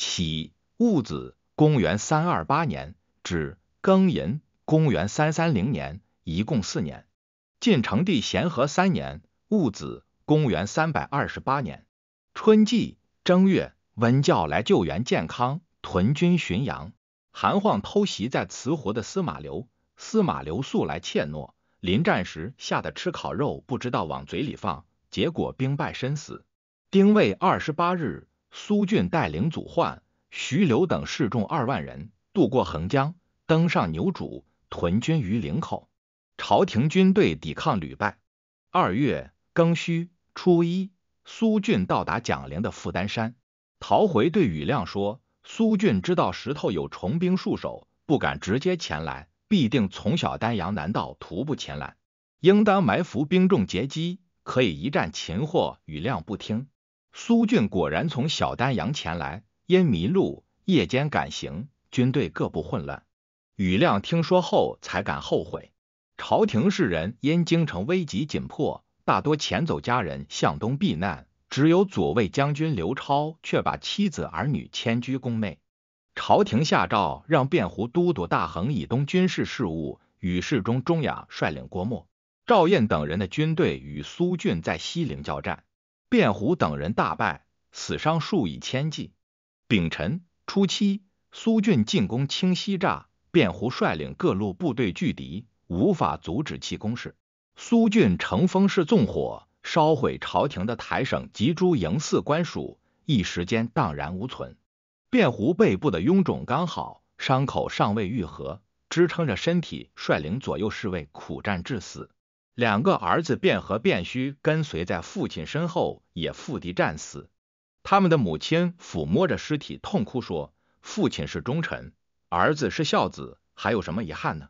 起戊子，公元三二八年，至庚寅，公元三三零年，一共四年。晋成帝咸和三年，戊子，公元三百二十八年，春季正月，温教来救援建康，屯军浔阳。韩晃偷袭在慈湖的司马流，司马流素来怯懦，临战时吓得吃烤肉不知道往嘴里放，结果兵败身死。丁未二十八日。苏俊带领祖焕、徐流等士众二万人渡过横江，登上牛渚，屯军于岭口。朝廷军队抵抗屡败。二月庚戌初一，苏俊到达蒋陵的富丹山，逃回对羽亮说：“苏俊知道石头有重兵戍守，不敢直接前来，必定从小丹阳南道徒步前来，应当埋伏兵众截击，可以一战擒获。”羽亮不听。苏俊果然从小丹阳前来，因迷路，夜间赶行，军队各部混乱。庾亮听说后才敢后悔。朝廷士人因京城危急紧迫，大多遣走家人向东避难，只有左卫将军刘超却把妻子儿女迁居宫内。朝廷下诏让卞胡都督大横以东军事事务，与侍中钟雅率领郭沫、赵胤等人的军队与苏俊在西陵交战。卞胡等人大败，死伤数以千计。丙辰初七，苏峻进攻清溪栅，卞胡率领各路部队拒敌，无法阻止其攻势。苏峻乘风势纵火，烧毁朝廷的台省及诸营四官署，一时间荡然无存。卞胡背部的臃肿刚好，伤口尚未愈合，支撑着身体率领左右侍卫苦战致死。两个儿子卞和、卞须跟随在父亲身后，也负敌战死。他们的母亲抚摸着尸体，痛哭说：“父亲是忠臣，儿子是孝子，还有什么遗憾呢？”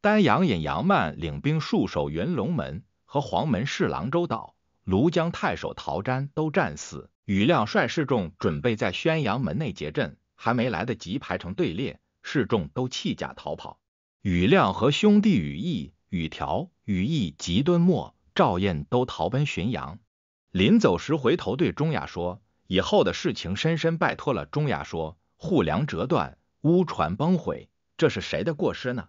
丹阳尹杨曼领兵戍守云龙门，和黄门侍郎周道、庐江太守陶瞻都战死。羽亮率士众准备在宣阳门内结阵，还没来得及排成队列，士众都弃甲逃跑。羽亮和兄弟羽翼、羽条。羽翼及敦没，赵燕都逃奔浔阳，临走时回头对钟雅说：“以后的事情深深拜托了。”钟雅说：“护粮折断，乌船崩毁，这是谁的过失呢？”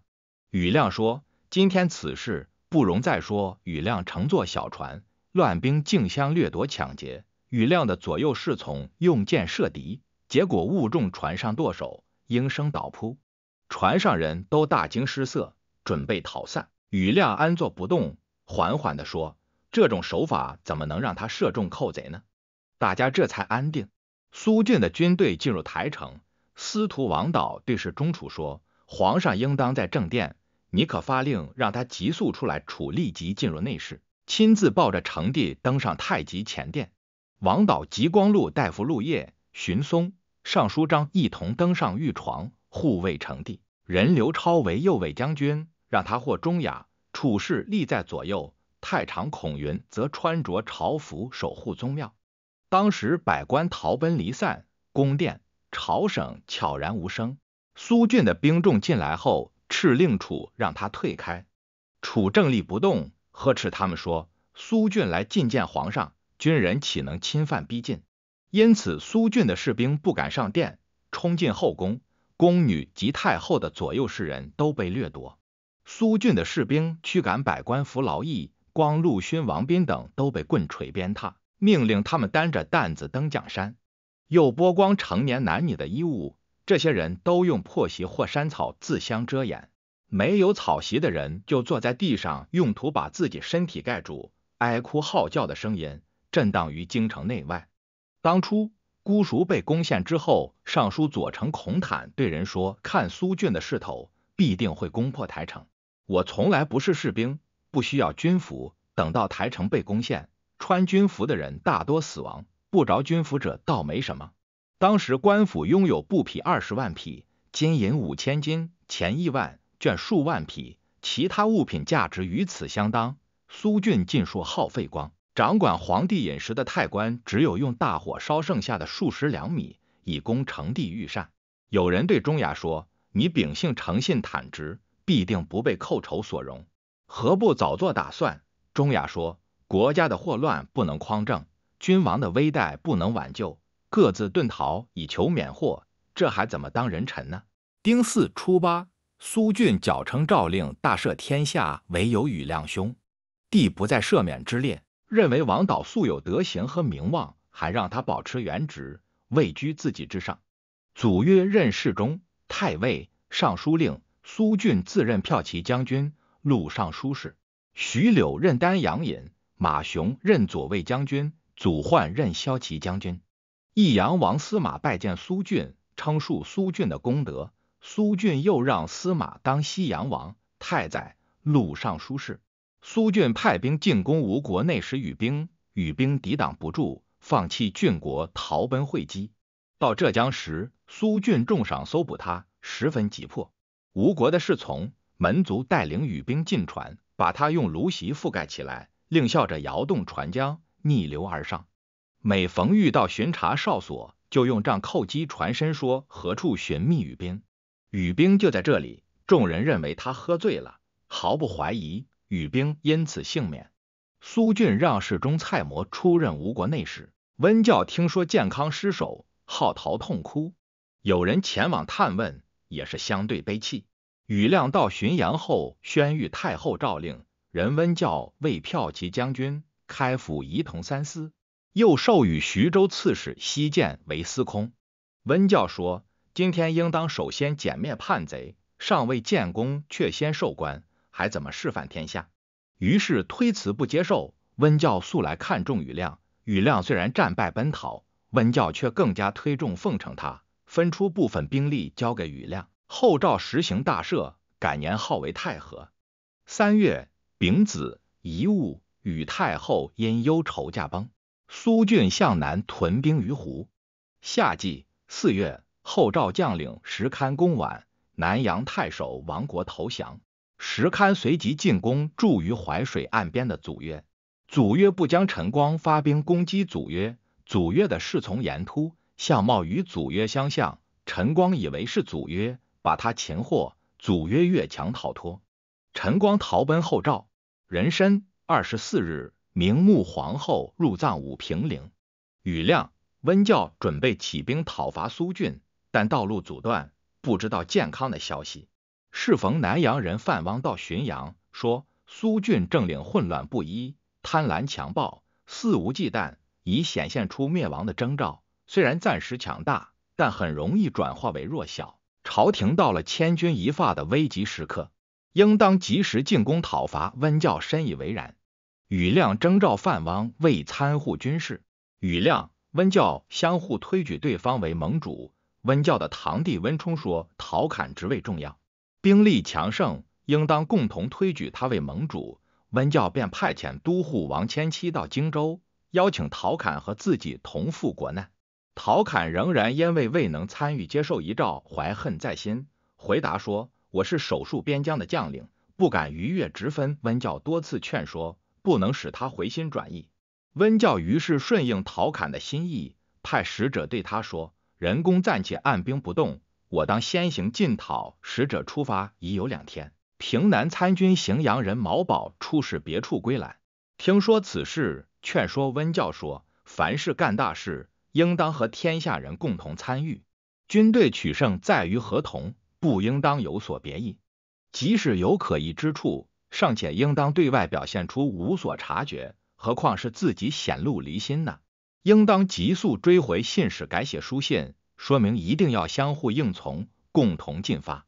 羽亮说：“今天此事不容再说。”羽亮乘坐小船，乱兵竞相掠夺抢劫，羽亮的左右侍从用箭射敌，结果误中船上舵手，应声倒扑，船上人都大惊失色，准备逃散。雨亮安坐不动，缓缓地说：“这种手法怎么能让他射中寇贼呢？”大家这才安定。苏俊的军队进入台城，司徒王导对侍中楚说：“皇上应当在正殿，你可发令让他急速出来。”楚立即进入内室，亲自抱着成帝登上太极前殿。王导、吉光禄大夫陆业、荀松、尚书张一同登上御床，护卫成帝。任刘超为右卫将军。让他获中雅，处氏立在左右。太常孔云则穿着朝服守护宗庙。当时百官逃奔离散，宫殿朝省悄然无声。苏俊的兵众进来后，敕令楚让他退开。楚正立不动，呵斥他们说：“苏俊来觐见皇上，军人岂能侵犯逼近？”因此，苏俊的士兵不敢上殿，冲进后宫，宫女及太后的左右侍人都被掠夺。苏俊的士兵驱赶百官服劳役，光陆勋、王斌等都被棍锤鞭挞，命令他们担着担子登将山，又剥光成年男女的衣物，这些人都用破席或山草自相遮掩，没有草席的人就坐在地上，用土把自己身体盖住，哀哭号叫的声音震荡于京城内外。当初姑熟被攻陷之后，尚书左丞孔坦对人说：“看苏俊的势头，必定会攻破台城。”我从来不是士兵，不需要军服。等到台城被攻陷，穿军服的人大多死亡，不着军服者倒没什么。当时官府拥有布匹二十万匹，金银五千斤，钱一万，绢数万匹，其他物品价值与此相当。苏俊尽数耗费光。掌管皇帝饮食的太官，只有用大火烧剩下的数十两米，以供成帝御膳。有人对钟雅说：“你秉性诚信坦直。”必定不被寇仇所容，何不早做打算？钟雅说：“国家的祸乱不能匡正，君王的危殆不能挽救，各自遁逃以求免祸，这还怎么当人臣呢？”丁巳初八，苏峻矫称诏令，大赦天下，唯有庾亮兄，帝不在赦免之列。认为王导素有德行和名望，还让他保持原职，位居自己之上。祖曰：“任侍中、太尉、尚书令。苏俊自任骠骑将军、录尚书事，徐柳任丹阳尹，马雄任左卫将军，祖焕任骁骑将军。益阳王司马拜见苏俊，称述苏俊的功德。苏俊又让司马当西阳王、太宰、录尚书事。苏俊派兵进攻吴国，内史与兵，与兵抵挡不住，放弃郡国逃奔会稽。到浙江时，苏俊重赏搜捕他，十分急迫。吴国的侍从门卒带领羽兵进船，把他用芦席覆盖起来，令笑着摇动船浆逆流而上。每逢遇到巡查哨所，就用杖叩击船身，说：“何处寻觅羽兵？”羽兵就在这里。众人认为他喝醉了，毫不怀疑，羽兵因此幸免。苏俊让侍中蔡模出任吴国内史。温教听说建康失守，号啕痛哭。有人前往探问，也是相对悲泣。宇亮到浔阳后，宣谕太后诏令任温教为骠骑将军，开府仪同三司，又授予徐州刺史西涧为司空。温教说：“今天应当首先歼灭叛贼，尚未建功，却先受官，还怎么示范天下？”于是推辞不接受。温教素来看重宇亮，宇亮虽然战败奔逃，温教却更加推重奉承他，分出部分兵力交给宇亮。后赵实行大赦，改年号为太和。三月，丙子，遗物与太后因忧愁驾崩。苏峻向南屯兵于湖。夏季四月，后赵将领石堪攻宛，南阳太守王国投降。石堪随即进攻，驻于淮水岸边的祖约。祖约不将陈光发兵攻击祖约。祖约的侍从颜突，相貌与祖约相像，陈光以为是祖约。把他擒获，祖约越墙逃脱。陈光逃奔后赵。壬申，二十四日，明穆皇后入葬武平陵。雨亮、温教准备起兵讨伐苏峻，但道路阻断，不知道健康的消息。适逢南阳人范汪到浔阳，说苏峻政令混乱不一，贪婪强暴，肆无忌惮，已显现出灭亡的征兆。虽然暂时强大，但很容易转化为弱小。朝廷到了千钧一发的危急时刻，应当及时进攻讨伐。温教深以为然。宇亮征召范王为参护军事，宇亮、温教相互推举对方为盟主。温教的堂弟温冲说：“陶侃职位重要，兵力强盛，应当共同推举他为盟主。”温教便派遣都护王谦期到荆州，邀请陶侃和自己同赴国难。陶侃仍然因为未能参与接受遗诏，怀恨在心。回答说：“我是守戍边疆的将领，不敢逾越直分。温教多次劝说，不能使他回心转意。”温教于是顺应陶侃的心意，派使者对他说：“人工暂且按兵不动，我当先行进讨。”使者出发已有两天。平南参军荥阳人毛宝出使别处归来，听说此事，劝说温教说：“凡事干大事。”应当和天下人共同参与，军队取胜在于合同，不应当有所别意。即使有可疑之处，尚且应当对外表现出无所察觉，何况是自己显露离心呢？应当急速追回信使，改写书信，说明一定要相互应从，共同进发。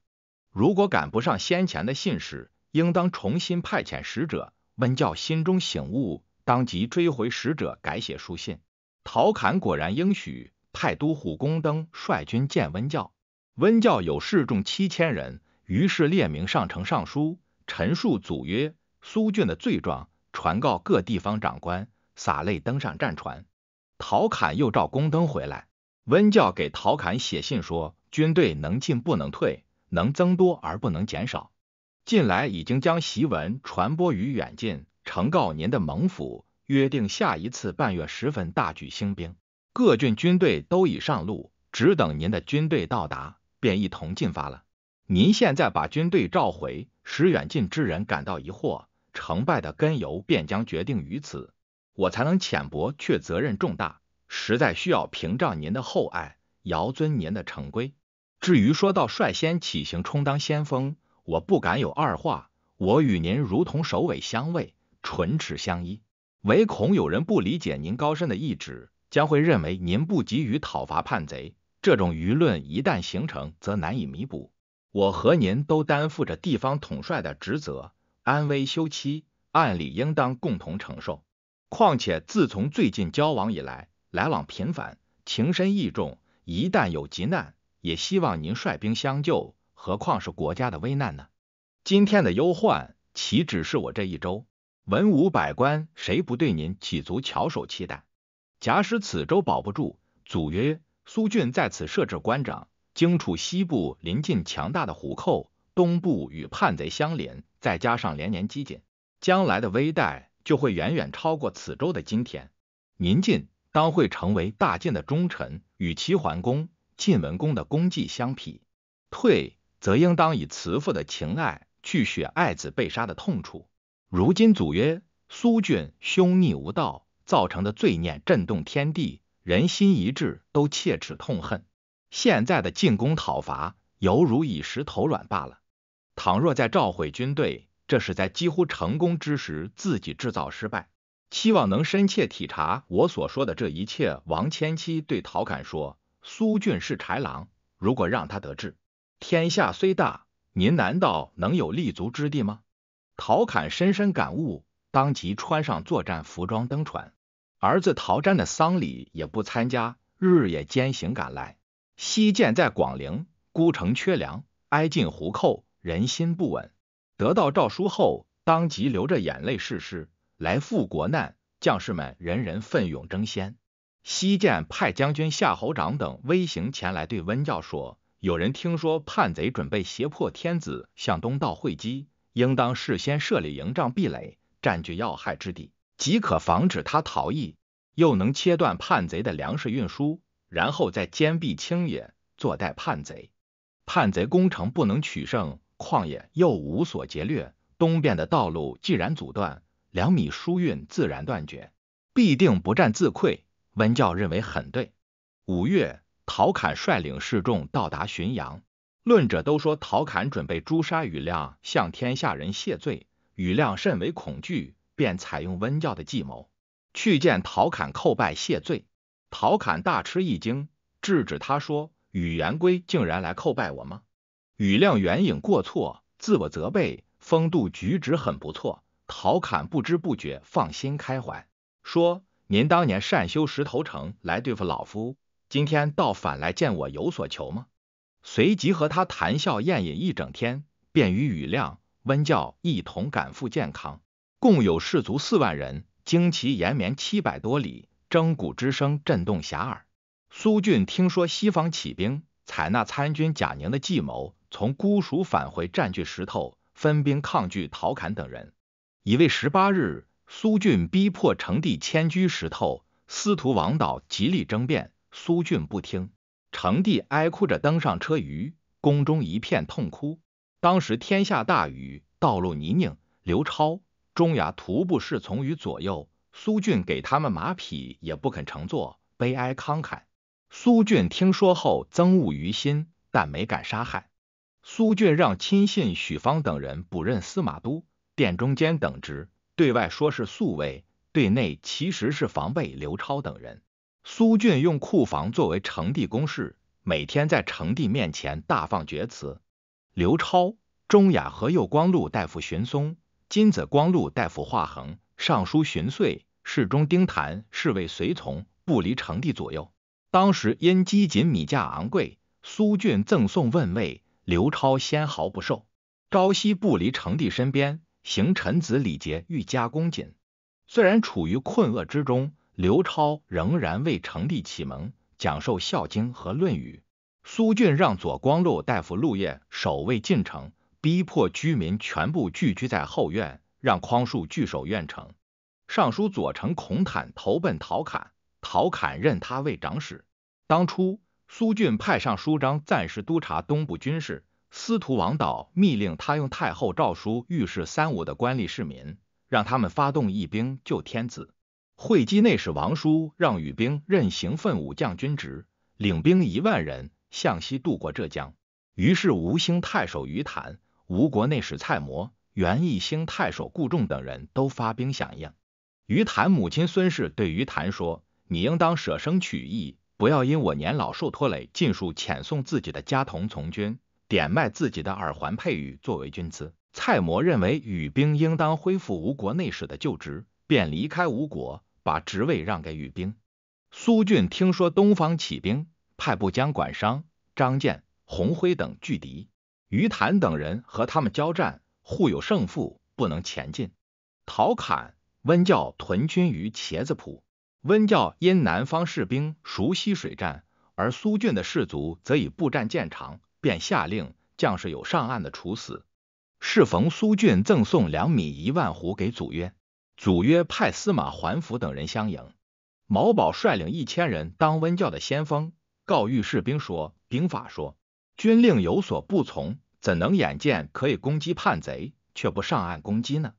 如果赶不上先前的信使，应当重新派遣使者，温教心中醒悟，当即追回使者，改写书信。陶侃果然应许，派都护龚登率军见温教。温教有士众七千人，于是列名上呈上书，陈述祖约、苏俊的罪状，传告各地方长官，洒泪登上战船。陶侃又召宫登回来。温教给陶侃写信说：军队能进不能退，能增多而不能减少。近来已经将檄文传播于远近，呈告您的盟府。约定下一次半月时分大举兴兵，各郡军队都已上路，只等您的军队到达，便一同进发了。您现在把军队召回，使远近之人感到疑惑，成败的根由便将决定于此。我才能浅薄，却责任重大，实在需要凭仗您的厚爱，遥尊您的成规。至于说到率先起行，充当先锋，我不敢有二话。我与您如同首尾相畏，唇齿相依。唯恐有人不理解您高深的意志，将会认为您不急于讨伐叛贼。这种舆论一旦形成，则难以弥补。我和您都担负着地方统帅的职责，安危休戚，按理应当共同承受。况且自从最近交往以来，来往频繁，情深意重。一旦有急难，也希望您率兵相救。何况是国家的危难呢？今天的忧患岂止是我这一州？文武百官，谁不对您起足翘首期待？假使此州保不住，祖曰：苏郡在此设置官长，荆楚西部临近强大的虎寇，东部与叛贼相连，再加上连年积俭，将来的危殆就会远远超过此州的今天。您进，当会成为大晋的忠臣，与齐桓公、晋文公的功绩相匹；退，则应当以慈父的情爱去雪爱子被杀的痛楚。如今祖曰：“苏峻凶逆无道，造成的罪孽震动天地，人心一致，都切齿痛恨。现在的进攻讨伐，犹如以石头卵罢了。倘若再召回军队，这是在几乎成功之时自己制造失败。希望能深切体察我所说的这一切。”王谦妻对陶侃说：“苏俊是豺狼，如果让他得志，天下虽大，您难道能有立足之地吗？”陶侃深深感悟，当即穿上作战服装登船。儿子陶瞻的丧礼也不参加，日夜兼行赶来。西晋在广陵孤城缺粮，挨近胡寇，人心不稳。得到诏书后，当即流着眼泪誓师，来赴国难。将士们人人奋勇争先。西晋派将军夏侯长等微行前来，对温教说：“有人听说叛贼准备胁迫天子向东道会稽。”应当事先设立营帐壁垒，占据要害之地，即可防止他逃逸，又能切断叛贼的粮食运输，然后再坚壁清野，坐待叛贼。叛贼攻城不能取胜，旷野又无所劫掠，东边的道路既然阻断，粮米输运自然断绝，必定不战自溃。温教认为很对。五月，陶侃率领示众到达浔阳。论者都说，陶侃准备诛杀庾亮，向天下人谢罪。庾亮甚为恐惧，便采用温教的计谋，去见陶侃叩拜谢罪。陶侃大吃一惊，制止他说：“庾元圭竟然来叩拜我吗？”庾亮援引过错，自我责备，风度举止很不错。陶侃不知不觉，放心开怀，说：“您当年善修石头城来对付老夫，今天倒反来见我有所求吗？”随即和他谈笑宴饮一整天，便与宇亮、温教一同赶赴健康，共有士卒四万人，旌旗延绵七百多里，征鼓之声震动遐迩。苏俊听说西方起兵，采纳参军贾宁的计谋，从姑蜀返回，占据石头，分兵抗拒陶侃等人。以为十八日，苏俊逼迫成帝迁居石头，司徒王导极力争辩，苏俊不听。成帝哀哭着登上车舆，宫中一片痛哭。当时天下大雨，道路泥泞，刘超、钟雅徒步侍从于左右，苏俊给他们马匹也不肯乘坐，悲哀慷慨。苏俊听说后憎恶于心，但没敢杀害。苏俊让亲信许方等人补任司马都、殿中监等职，对外说是宿卫，对内其实是防备刘超等人。苏俊用库房作为成帝宫室，每天在成帝面前大放厥词。刘超、钟雅、和右光禄大夫荀松、金子光禄大夫华恒尚书荀遂、侍中丁谭侍卫随从不离成帝左右。当时因积锦米价昂贵，苏俊赠送问位，刘超纤毫不受，朝夕不离成帝身边，行臣子礼节，愈加恭谨。虽然处于困厄之中。刘超仍然未成立启蒙，讲授《孝经》和《论语》。苏俊让左光禄大夫陆晔守卫晋城，逼迫居民全部聚居在后院，让匡树据守院城。尚书左丞孔坦投奔陶侃，陶侃任他为长史。当初，苏俊派尚书张暂时督察东部军事，司徒王导密令他用太后诏书御示三吴的官吏市民，让他们发动义兵救天子。会稽内史王叔让羽兵任行奋武将军职，领兵一万人向西渡过浙江。于是吴兴太守于谈，吴国内史蔡谟、原义兴太守顾仲等人都发兵响应。于谈母亲孙氏对于谈说：“你应当舍生取义，不要因我年老受拖累，尽数遣送自己的家童从军，点卖自己的耳环佩玉作为军资。”蔡谟认为羽兵应当恢复吴国内史的旧职，便离开吴国。把职位让给羽兵。苏俊听说东方起兵，派部将管商、张建、洪辉等拒敌。于谭等人和他们交战，互有胜负，不能前进。陶侃、温教屯军于茄子铺。温教因南方士兵熟悉水战，而苏俊的士卒则以步战见长，便下令将士有上岸的处死。适逢苏俊赠送粮米一万斛给祖约。祖约派司马桓甫等人相迎，毛宝率领一千人当温教的先锋，告谕士兵说：“兵法说，军令有所不从，怎能眼见可以攻击叛贼，却不上岸攻击呢？”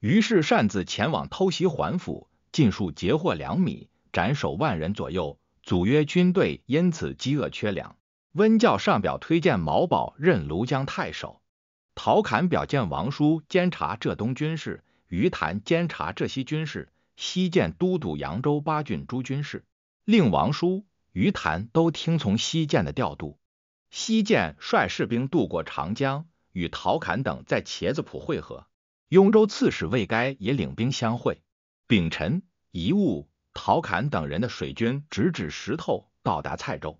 于是擅自前往偷袭桓府，尽数截获粮米，斩首万人左右。祖约军队因此饥饿缺粮。温教上表推荐毛宝任庐江太守，陶侃表见王叔监察浙东军事。于谭监察这些军事，西建都督扬州八郡诸军事，令王叔、于潭都听从西建的调度。西建率士兵渡过长江，与陶侃等在茄子浦会合。雍州刺史魏该也领兵相会。丙辰，遗物、陶侃等人的水军直指石头，到达蔡州。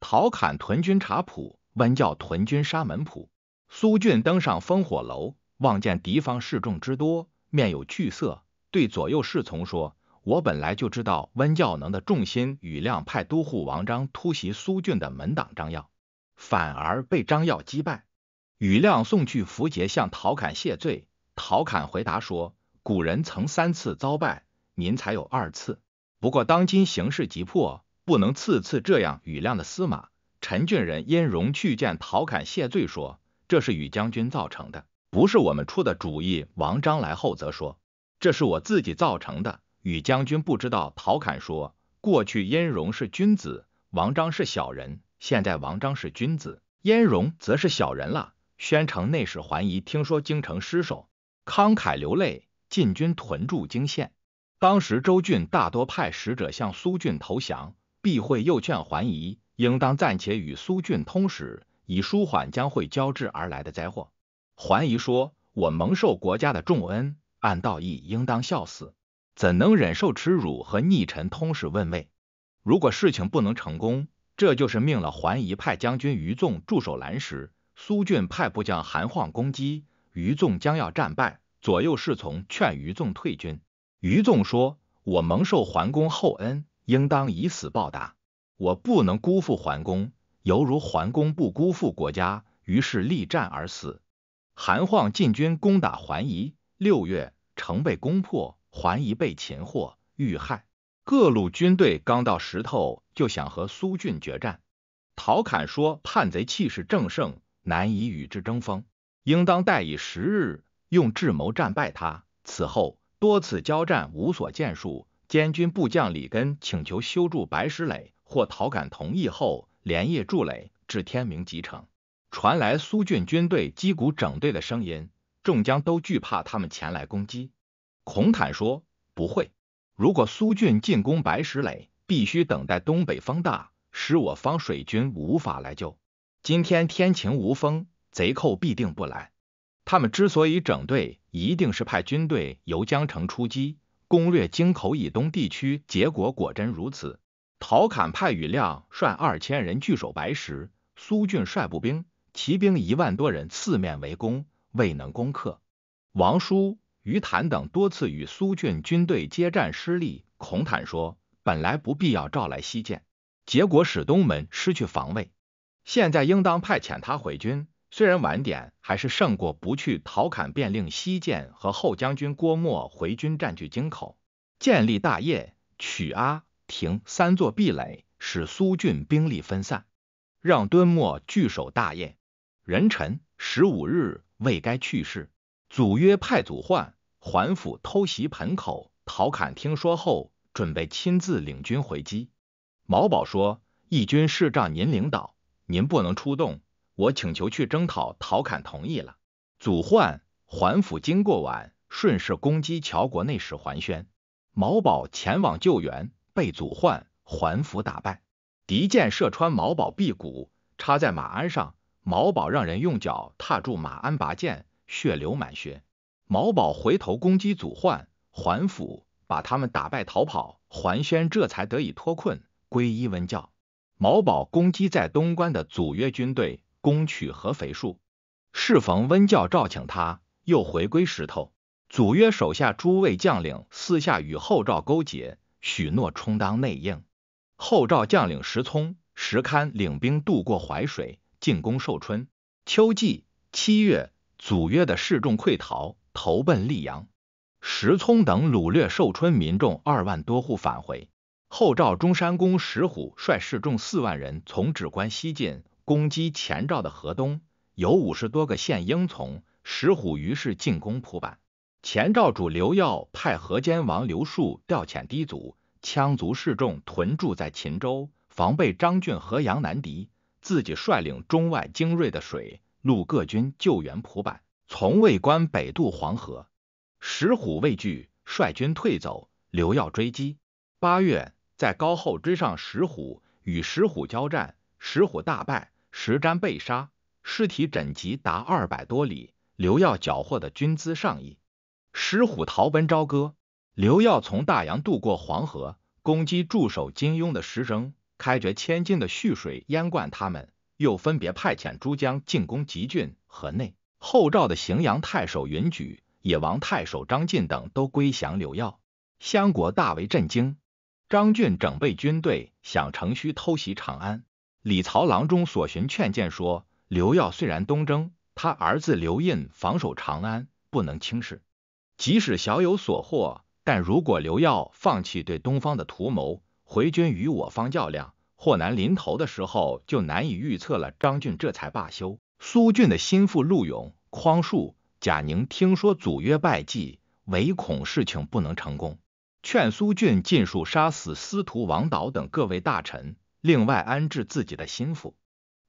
陶侃屯军茶浦，温教屯军沙门浦。苏俊登上烽火楼，望见敌方士众之多。面有惧色，对左右侍从说：“我本来就知道温教能的重心，宇亮派都护王章突袭苏俊的门党张耀，反而被张耀击败。宇亮送去符节向陶侃谢罪。陶侃回答说：古人曾三次遭败，您才有二次。不过当今形势急迫，不能次次这样。宇亮的司马陈俊仁因容去见陶侃谢罪，说这是宇将军造成的。”不是我们出的主意。王章来后则说：“这是我自己造成的。”与将军不知道。陶侃说：“过去殷荣是君子，王章是小人；现在王章是君子，殷荣则是小人了。”宣城内史桓疑听说京城失守，慷慨流泪。进军屯驻京县，当时周郡大多派使者向苏郡投降。避会又劝桓疑应当暂且与苏郡通使，以舒缓将会交织而来的灾祸。桓仪说：“我蒙受国家的重恩，按道义应当效死，怎能忍受耻辱和逆臣通使问位？如果事情不能成功，这就是命了。”桓仪派将军于纵驻守蓝石，苏俊派部将韩晃攻击，于纵将要战败，左右侍从劝于纵退军。于纵说：“我蒙受桓公厚恩，应当以死报答，我不能辜负桓公，犹如桓公不辜负国家。”于是力战而死。韩晃进军攻打桓疑，六月城被攻破，桓疑被擒获，遇害。各路军队刚到石头，就想和苏俊决战。陶侃说：“叛贼气势正盛，难以与之争锋，应当待以时日，用智谋战败他。”此后多次交战无所建树。监军部将李根请求修筑白石垒，获陶侃同意后，连夜筑垒，至天明即成。传来苏俊军队击鼓整队的声音，众将都惧怕他们前来攻击。孔坦说：“不会，如果苏俊进攻白石垒，必须等待东北风大，使我方水军无法来救。今天天晴无风，贼寇必定不来。他们之所以整队，一定是派军队由江城出击，攻略京口以东地区。结果果真如此。陶侃派羽亮率二千人据守白石，苏俊率步兵。”骑兵一万多人四面围攻，未能攻克。王叔、于谭等多次与苏俊军队接战失利。孔坦说：“本来不必要召来西见，结果使东门失去防卫。现在应当派遣他回军，虽然晚点，还是胜过不去。”陶侃便令西晋和后将军郭沫回军占据京口，建立大业，取阿、亭三座壁垒，使苏峻兵力分散，让敦默据守大业。仁臣十五日未该去世。祖约派祖焕、桓甫偷袭盆口。陶侃听说后，准备亲自领军回击。毛宝说：“义军是仗您领导，您不能出动。我请求去征讨。”陶侃同意了。祖焕、桓甫经过晚，顺势攻击乔国内史桓宣。毛宝前往救援，被祖焕、桓甫打败。敌舰射穿毛宝臂骨，插在马鞍上。毛宝让人用脚踏住马鞍，拔剑，血流满靴。毛宝回头攻击祖焕、桓甫，把他们打败逃跑。桓宣这才得以脱困，皈依温教。毛宝攻击在东关的祖约军队，攻取合肥戍。适逢温教召请他，又回归石头。祖约手下诸位将领私下与后赵勾结，许诺充当内应。后赵将领石聪、石堪领兵渡过淮水。进攻寿春，秋季七月，祖约的士众溃逃，投奔溧阳。石聪等掳掠寿春民众二万多户返回。后赵中山公石虎率士众四万人从止关西进，攻击前赵的河东，有五十多个县应从。石虎于是进攻蒲坂。前赵主刘曜派河间王刘树调遣氐族、羌族士众屯驻在秦州，防备张俊和杨难敌。自己率领中外精锐的水陆各军救援蒲坂，从未关北渡黄河。石虎畏惧，率军退走。刘耀追击，八月在高后追上石虎，与石虎交战，石虎大败，石瞻被杀，尸体枕藉达二百多里。刘耀缴获的军资上亿。石虎逃奔朝歌，刘耀从大洋渡过黄河，攻击驻守金庸的石生。开掘千金的蓄水淹灌他们，又分别派遣诸将进攻吉郡河内后赵的荥阳太守云举、野王太守张进等都归降刘耀，相国大为震惊。张俊整备军队，想乘虚偷袭长安。李曹郎中所寻劝谏说：刘耀虽然东征，他儿子刘胤防守长安，不能轻视。即使小有所获，但如果刘耀放弃对东方的图谋。回军与我方较量，祸难临头的时候就难以预测了。张俊这才罢休。苏俊的心腹陆勇、匡树、贾宁听说祖约败绩，唯恐事情不能成功，劝苏俊尽数杀死司徒王导等各位大臣，另外安置自己的心腹。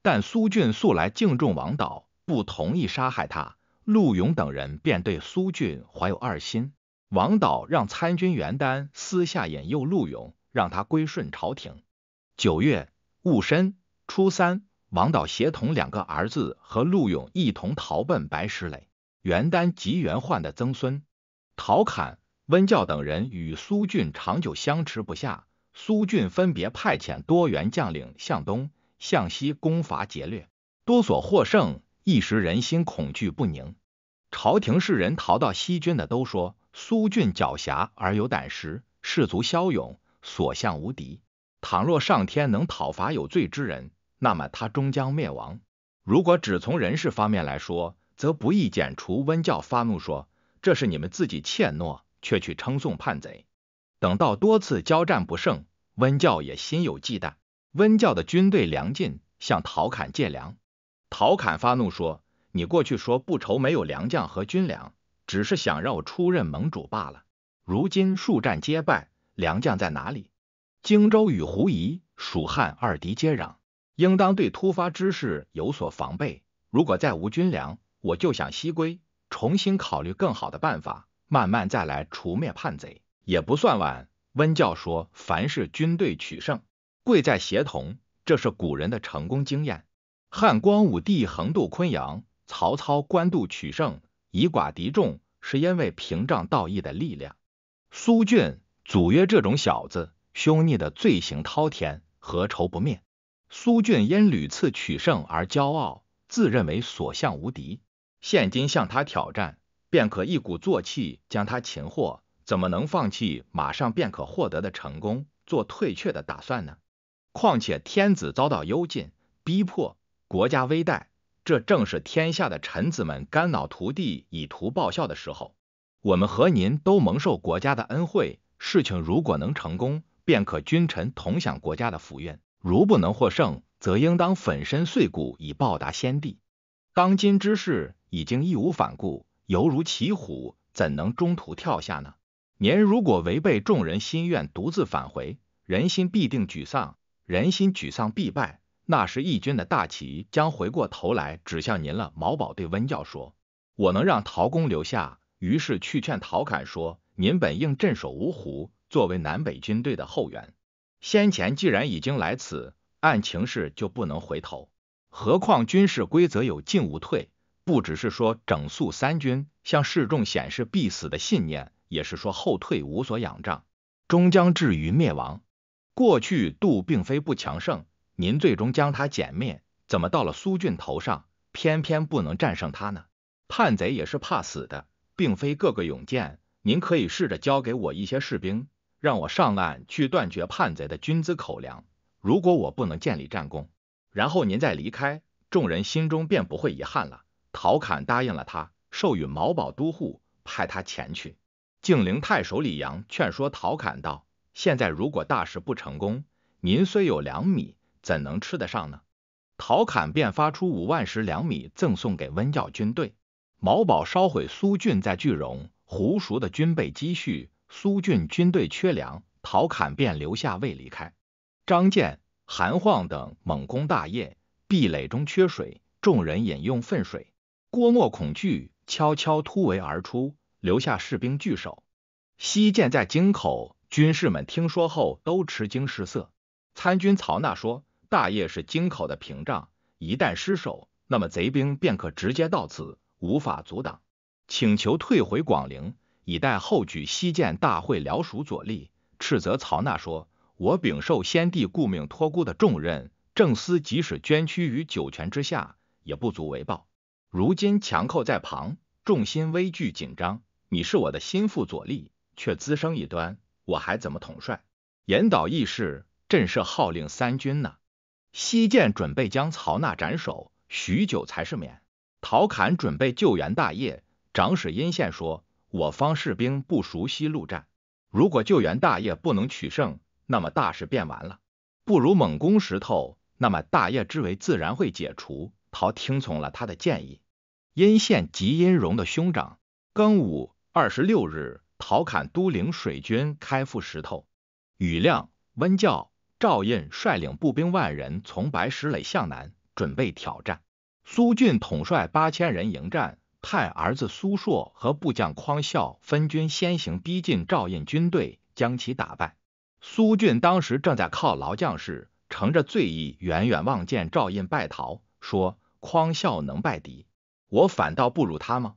但苏俊素来敬重王导，不同意杀害他。陆勇等人便对苏俊怀有二心。王导让参军袁丹私下引诱陆勇，让他归顺朝廷。九月戊申初三，王导协同两个儿子和陆勇一同逃奔白石垒。袁丹及袁焕的曾孙陶侃、温教等人与苏俊长久相持不下，苏俊分别派遣多元将领向东、向西攻伐劫掠，多所获胜，一时人心恐惧不宁。朝廷士人逃到西军的都说，苏俊狡黠而有胆识，士卒骁勇。所向无敌。倘若上天能讨伐有罪之人，那么他终将灭亡。如果只从人事方面来说，则不易剪除。温教发怒说：“这是你们自己怯懦，却去称颂叛贼。”等到多次交战不胜，温教也心有忌惮。温教的军队粮尽，向陶侃借粮。陶侃发怒说：“你过去说不愁没有粮将和军粮，只是想让我出任盟主罢了。如今数战皆败。”良将在哪里？荆州与胡夷、蜀汉二敌接壤，应当对突发之事有所防备。如果再无军粮，我就想西归，重新考虑更好的办法，慢慢再来除灭叛贼，也不算晚。温教说，凡是军队取胜，贵在协同，这是古人的成功经验。汉光武帝横渡昆阳，曹操官渡取胜，以寡敌众，是因为屏障道义的力量。苏峻。祖约这种小子，凶逆的罪行滔天，何愁不灭？苏峻因屡次取胜而骄傲，自认为所向无敌。现今向他挑战，便可一鼓作气将他擒获，怎么能放弃马上便可获得的成功，做退却的打算呢？况且天子遭到幽禁，逼迫国家危殆，这正是天下的臣子们肝脑涂地以图报效的时候。我们和您都蒙受国家的恩惠。事情如果能成功，便可君臣同享国家的福运；如不能获胜，则应当粉身碎骨以报答先帝。当今之事已经义无反顾，犹如骑虎，怎能中途跳下呢？您如果违背众人心愿，独自返回，人心必定沮丧；人心沮丧必败，那时义军的大旗将回过头来指向您了。毛宝对温教说：“我能让陶公留下。”于是去劝陶侃说。您本应镇守芜湖，作为南北军队的后援。先前既然已经来此，按情势就不能回头。何况军事规则有进无退，不只是说整肃三军，向示众显示必死的信念，也是说后退无所仰仗，终将至于灭亡。过去杜并非不强盛，您最终将他歼灭，怎么到了苏俊头上，偏偏不能战胜他呢？叛贼也是怕死的，并非个个勇健。您可以试着交给我一些士兵，让我上岸去断绝叛贼的军资口粮。如果我不能建立战功，然后您再离开，众人心中便不会遗憾了。陶侃答应了他，授予毛宝都护，派他前去。晋陵太守李阳劝说陶侃道：“现在如果大事不成功，您虽有粮米，怎能吃得上呢？”陶侃便发出五万石粮米，赠送给温教军队。毛宝烧毁苏俊在句容。胡熟的军备积蓄，苏俊军队缺粮，陶侃便留下未离开。张建、韩晃等猛攻大业壁垒中缺水，众人饮用粪水。郭沫恐惧，悄悄突围而出，留下士兵据守。西晋在京口，军士们听说后都吃惊失色。参军曹纳说：“大业是京口的屏障，一旦失守，那么贼兵便可直接到此，无法阻挡。”请求退回广陵，以待后举。西建大会辽属左立，斥责曹纳说：“我禀受先帝顾命托孤的重任，正思即使捐躯于九泉之下，也不足为报。如今强寇在旁，众心危惧紧张。你是我的心腹左立，却滋生一端，我还怎么统帅、严导义士、震慑号令三军呢？”西建准备将曹纳斩首，许久才赦免。陶侃准备救援大业。长史殷宪说：“我方士兵不熟悉陆战，如果救援大业不能取胜，那么大事便完了。不如猛攻石头，那么大业之围自然会解除。”陶听从了他的建议。殷宪即殷荣的兄长。庚午二十六日，陶侃都领水军开赴石头。庾亮、温教、赵胤率领步兵万人从白石垒向南，准备挑战。苏俊统帅八千人迎战。派儿子苏硕和部将匡孝分军先行逼近赵印军队，将其打败。苏俊当时正在犒劳将士，乘着醉意，远远望见赵印败逃，说：“匡孝能败敌，我反倒不如他吗？”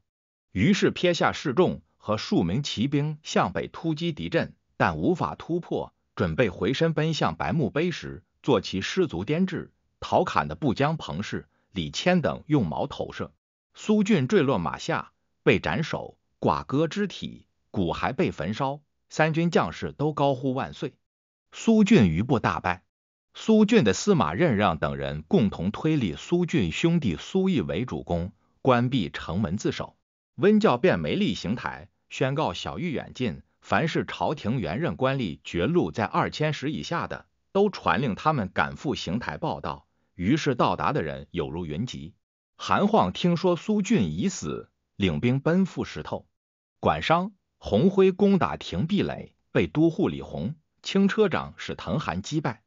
于是撇下示众和数名骑兵向北突击敌阵，但无法突破。准备回身奔向白墓碑时，坐骑失足颠制，逃砍的部将彭氏、李谦等用矛投射。苏俊坠落马下，被斩首，寡哥肢体骨骸被焚烧。三军将士都高呼万岁。苏俊余部大败，苏俊的司马任让等人共同推立苏俊兄弟苏毅为主公，关闭城门自守。温教便没立行台，宣告小玉远近，凡是朝廷原任官吏爵禄在二千石以下的，都传令他们赶赴行台报道。于是到达的人有如云集。韩晃听说苏峻已死，领兵奔赴石头。管商、洪晖攻打亭壁垒，被都护李弘、轻车长史腾含击败。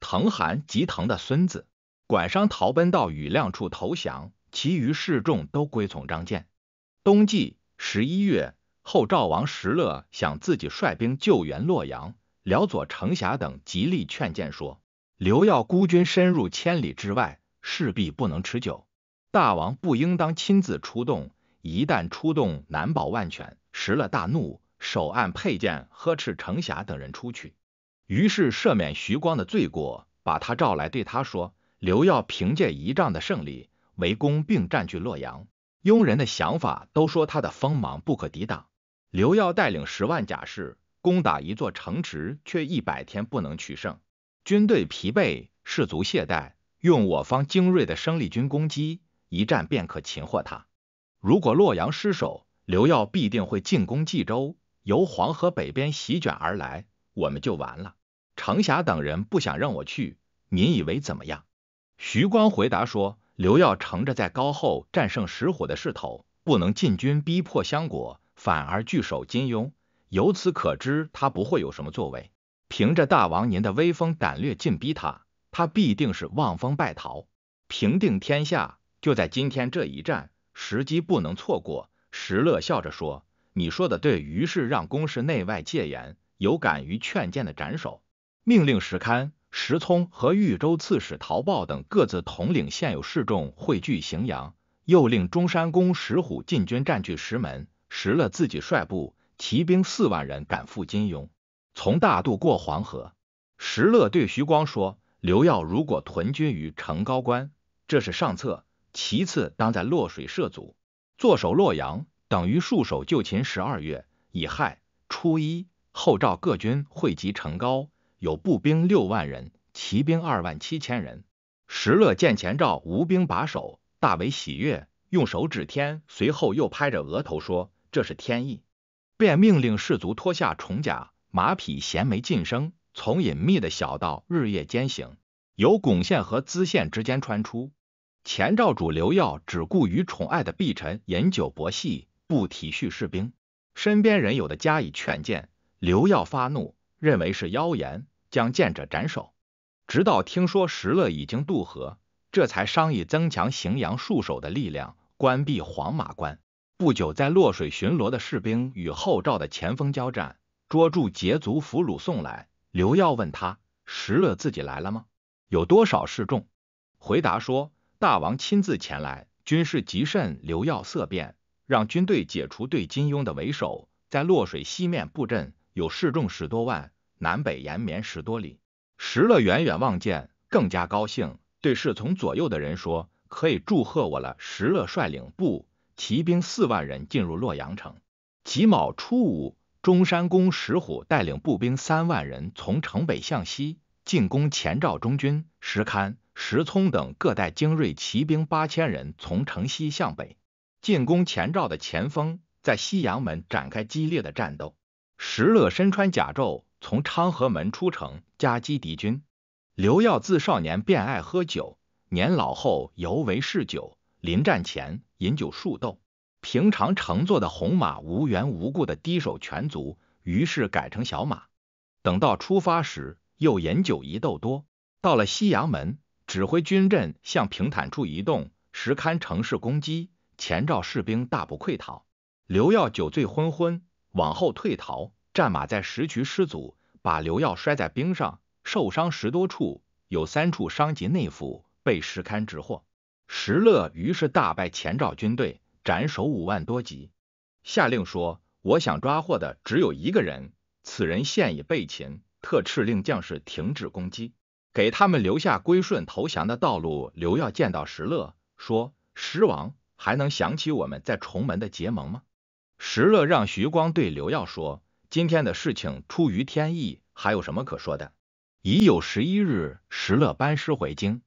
腾含即腾的孙子。管商逃奔到羽亮处投降，其余士众都归从张建。冬季十一月，后赵王石勒想自己率兵救援洛阳，辽左程侠等极力劝谏说：“刘耀孤军深入千里之外，势必不能持久。”大王不应当亲自出动，一旦出动，难保万全。时了大怒，手按佩剑，呵斥程霞等人出去。于是赦免徐光的罪过，把他召来，对他说：“刘耀凭借一仗的胜利，围攻并占据洛阳。庸人的想法都说他的锋芒不可抵挡。刘耀带领十万甲士攻打一座城池，却一百天不能取胜，军队疲惫，士卒懈怠，用我方精锐的生力军攻击。”一战便可擒获他。如果洛阳失守，刘耀必定会进攻冀州，由黄河北边席卷而来，我们就完了。程霞等人不想让我去，您以为怎么样？徐光回答说：“刘耀乘着在高后战胜石虎的势头，不能进军逼迫相国，反而据守金庸。由此可知他不会有什么作为。凭着大王您的威风胆略，进逼他，他必定是望风败逃，平定天下。”就在今天这一战，时机不能错过。石勒笑着说：“你说的对。”于是让宫室内外戒严，有敢于劝谏的斩首。命令石堪、石聪和豫州刺史陶豹等各自统领现有士众，汇聚荥阳。又令中山公石虎进军占据石门。石勒自己率部骑兵四万人赶赴金庸，从大渡过黄河。石勒对徐光说：“刘耀如果屯军于成皋关，这是上策。”其次，当在洛水设阻，坐守洛阳，等于束手就擒。十二月乙亥初一，后赵各军汇集城皋，有步兵六万人，骑兵二万七千人。石勒见前赵无兵把守，大为喜悦，用手指天，随后又拍着额头说：“这是天意。”便命令士卒脱下重甲，马匹衔枚晋升，从隐秘的小道日夜兼行，由巩县和淄县之间穿出。前赵主刘耀只顾于宠爱的婢臣，饮酒博戏，不体恤士兵。身边人有的加以劝谏，刘耀发怒，认为是妖言，将谏者斩首。直到听说石勒已经渡河，这才商议增强荥阳戍守的力量，关闭黄马关。不久，在洛水巡逻的士兵与后赵的前锋交战，捉住羯族俘虏送来。刘耀问他：“石勒自己来了吗？有多少士众？”回答说。大王亲自前来，军事极甚，刘耀色变，让军队解除对金庸的围守，在洛水西面布阵，有示众十多万，南北延绵十多里。石勒远远望见，更加高兴，对侍从左右的人说：“可以祝贺我了。”石勒率领部骑兵四万人进入洛阳城。己卯初五，中山公石虎带领步兵三万人从城北向西进攻前赵中军石堪。石聪等各带精锐骑兵八千人，从城西向北进攻前赵的前锋，在西阳门展开激烈的战斗。石勒身穿甲胄，从昌河门出城夹击敌军。刘曜自少年便爱喝酒，年老后尤为嗜酒，临战前饮酒数斗。平常乘坐的红马无缘无故的低首全足，于是改成小马。等到出发时，又饮酒一斗多，到了西阳门。指挥军阵向平坦处移动，石堪乘势攻击，前赵士兵大不溃逃。刘耀酒醉昏昏，往后退逃，战马在石渠失足，把刘耀摔在冰上，受伤十多处，有三处伤及内腑，被石堪执获。石勒于是大败前赵军队，斩首五万多级，下令说：“我想抓获的只有一个人，此人现已被擒，特敕令将士停止攻击。”给他们留下归顺投降的道路。刘耀见到石勒，说：“石王还能想起我们在重门的结盟吗？”石勒让徐光对刘耀说：“今天的事情出于天意，还有什么可说的？”已有十一日，石勒班师回京，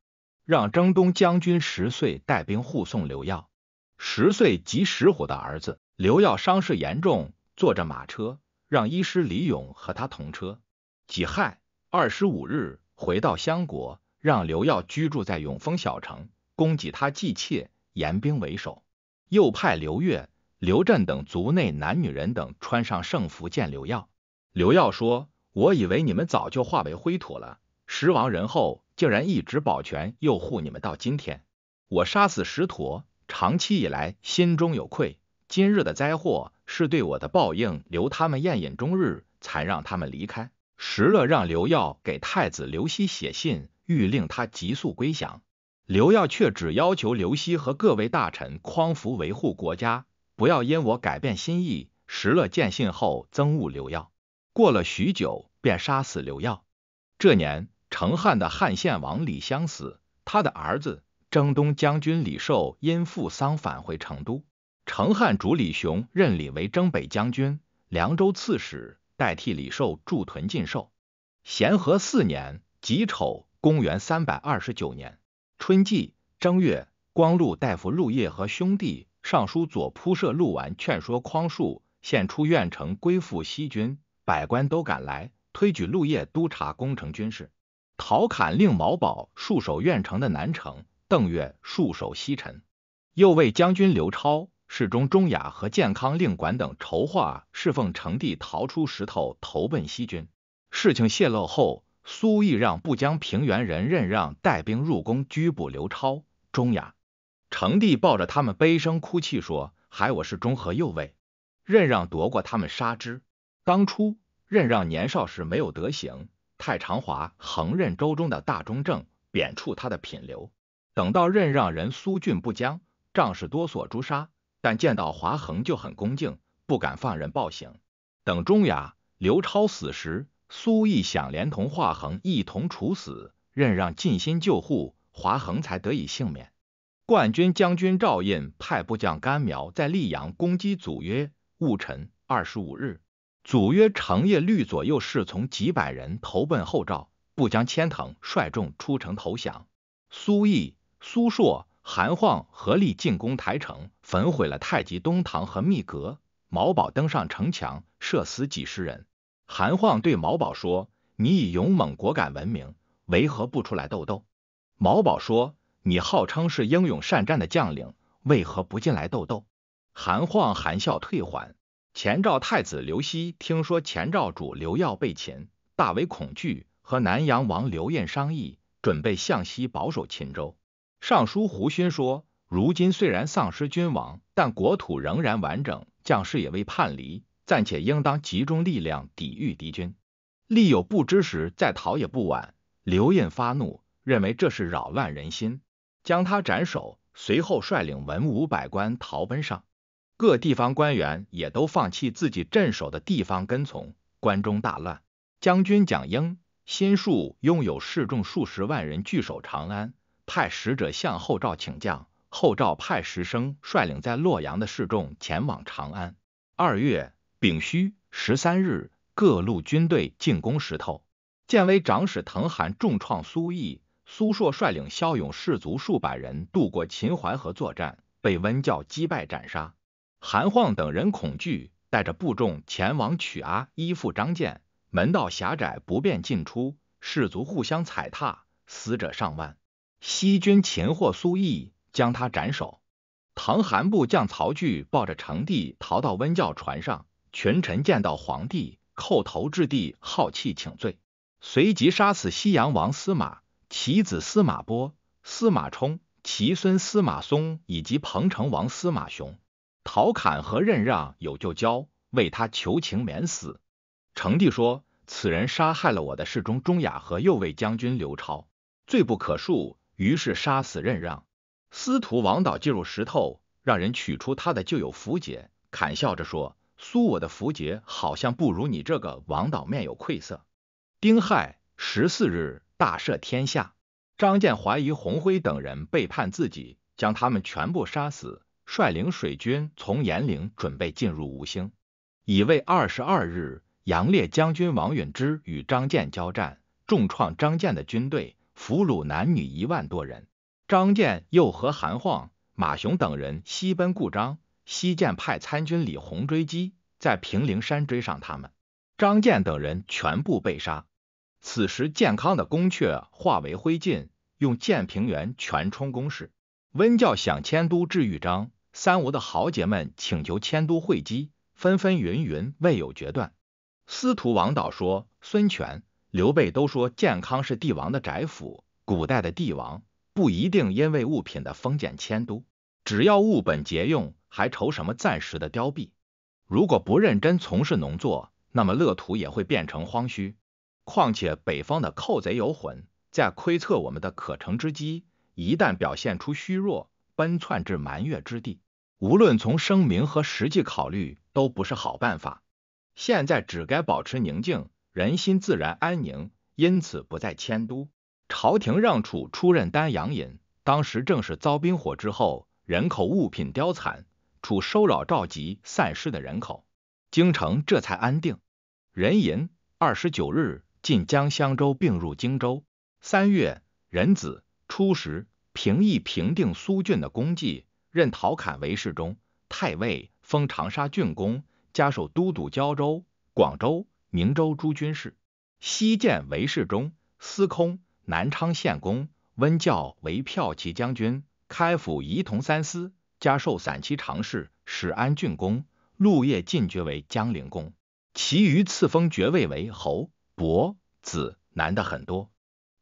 让征东将军石邃带兵护送刘耀。石岁即石虎的儿子。刘耀伤势严重，坐着马车，让医师李勇和他同车。己亥，二十五日。回到相国，让刘耀居住在永丰小城，供给他祭妾、严兵为首。又派刘越、刘震等族内男女人等穿上圣服见刘耀。刘耀说：“我以为你们早就化为灰土了，时王人后竟然一直保全，又护你们到今天。我杀死石陀，长期以来心中有愧，今日的灾祸是对我的报应。留他们宴饮终日，才让他们离开。”石勒让刘耀给太子刘熙写信，欲令他急速归降。刘耀却只要求刘熙和各位大臣匡扶维护国家，不要因我改变心意。石勒见信后憎恶刘耀，过了许久便杀死刘耀。这年，成汉的汉献王李相死，他的儿子征东将军李寿因父丧返回成都。成汉主李雄任李为征北将军、凉州刺史。代替李寿驻屯禁寿。咸和四年己丑，公元三百二十九年春季正月，光禄大夫陆业和兄弟尚书左仆射陆完，劝说匡树献出愿城归附西军，百官都赶来推举陆业督察攻城军事。陶侃令毛宝戍守愿城的南城，邓越戍守西城，又为将军刘超。侍中钟雅和健康令馆等筹划侍奉成帝逃出石头，投奔西军。事情泄露后，苏毅让不将平原人任让带兵入宫，拘捕刘超、钟雅。成帝抱着他们，悲声哭泣说：“害我是中和右卫。”任让夺过他们，杀之。当初任让年少时没有德行，太常华横任州中的大中正，贬黜他的品流。等到任让人苏俊不将仗势多所诛杀。但见到华恒就很恭敬，不敢放任暴行。等钟雅、刘超死时，苏毅想连同华恒一同处死，任让尽心救护，华恒才得以幸免。冠军将军赵胤派部将甘苗在溧阳攻击祖约，戊辰二十五日，祖约乘夜率左右侍从几百人投奔后赵，部将千藤率众出城投降。苏毅、苏硕、韩晃合力进攻台城。焚毁了太极东堂和密阁，毛宝登上城墙，射死几十人。韩晃对毛宝说：“你以勇猛果敢闻名，为何不出来斗斗？”毛宝说：“你号称是英勇善战的将领，为何不进来斗斗？”韩晃含笑退还。前赵太子刘熙听说前赵主刘曜被擒，大为恐惧，和南阳王刘晏商议，准备向西保守秦州。尚书胡勋说。如今虽然丧失君王，但国土仍然完整，将士也未叛离，暂且应当集中力量抵御敌军。力有不支时，再逃也不晚。刘胤发怒，认为这是扰乱人心，将他斩首。随后率领文武百官逃奔上。各地方官员也都放弃自己镇守的地方，跟从。关中大乱。将军蒋英、辛术拥有士众数十万人，据守长安，派使者向后赵请降。后赵派石生率领在洛阳的士众前往长安。二月丙戌十三日，各路军队进攻石头。建威长史滕含重创苏毅。苏硕率领骁勇士卒数百人渡过秦淮河作战，被温教击败斩杀。韩晃等人恐惧，带着部众前往曲阿依附张健。门道狭窄不便进出，士卒互相踩踏，死者上万。西军擒获苏毅。将他斩首。唐韩部将曹据抱着成帝逃到温教船上，群臣见到皇帝，叩头致地，号泣请罪。随即杀死西阳王司马其子司马波、司马冲，其孙司马松以及彭城王司马雄。陶侃和任让有旧交，为他求情免死。成帝说：“此人杀害了我的侍中钟雅和右卫将军刘超，罪不可恕。”于是杀死任让。司徒王导进入石头，让人取出他的旧有符节，侃笑着说：“苏我的符节，好像不如你这个王导面有愧色。”丁亥十四日，大赦天下。张健怀疑洪辉等人背叛自己，将他们全部杀死，率领水军从延陵准备进入吴兴。乙未二十二日，杨烈将军王允之与张健交战，重创张健的军队，俘虏男女一万多人。张建又和韩晃、马雄等人西奔故张，西建派参军李弘追击，在平陵山追上他们，张建等人全部被杀。此时，建康的宫阙化为灰烬，用建平原全冲宫室。温教想迁都至豫章，三吴的豪杰们请求迁都会稽，纷纷云云，未有决断。司徒王导说：“孙权、刘备都说建康是帝王的宅府，古代的帝王。”不一定因为物品的封建迁都，只要物本节用，还愁什么暂时的凋敝？如果不认真从事农作，那么乐土也会变成荒墟。况且北方的寇贼有魂在窥测我们的可乘之机，一旦表现出虚弱，奔窜至蛮越之地，无论从声明和实际考虑，都不是好办法。现在只该保持宁静，人心自然安宁，因此不再迁都。朝廷让楚出任丹阳尹，当时正是遭兵火之后，人口物品凋残，楚收扰召集散失的人口，京城这才安定。壬寅，二十九日，晋江、襄州并入荆州。三月壬子初时，平易平定苏郡的功绩，任陶侃为侍中、太尉，封长沙郡公，加授都督交州、广州、宁州诸军事，西建为侍中、司空。南昌县公温教为骠骑将军，开府仪同三司，加授散骑常侍，使安郡公，陆业进爵为江陵公。其余赐封爵位为侯、伯、子、男的很多。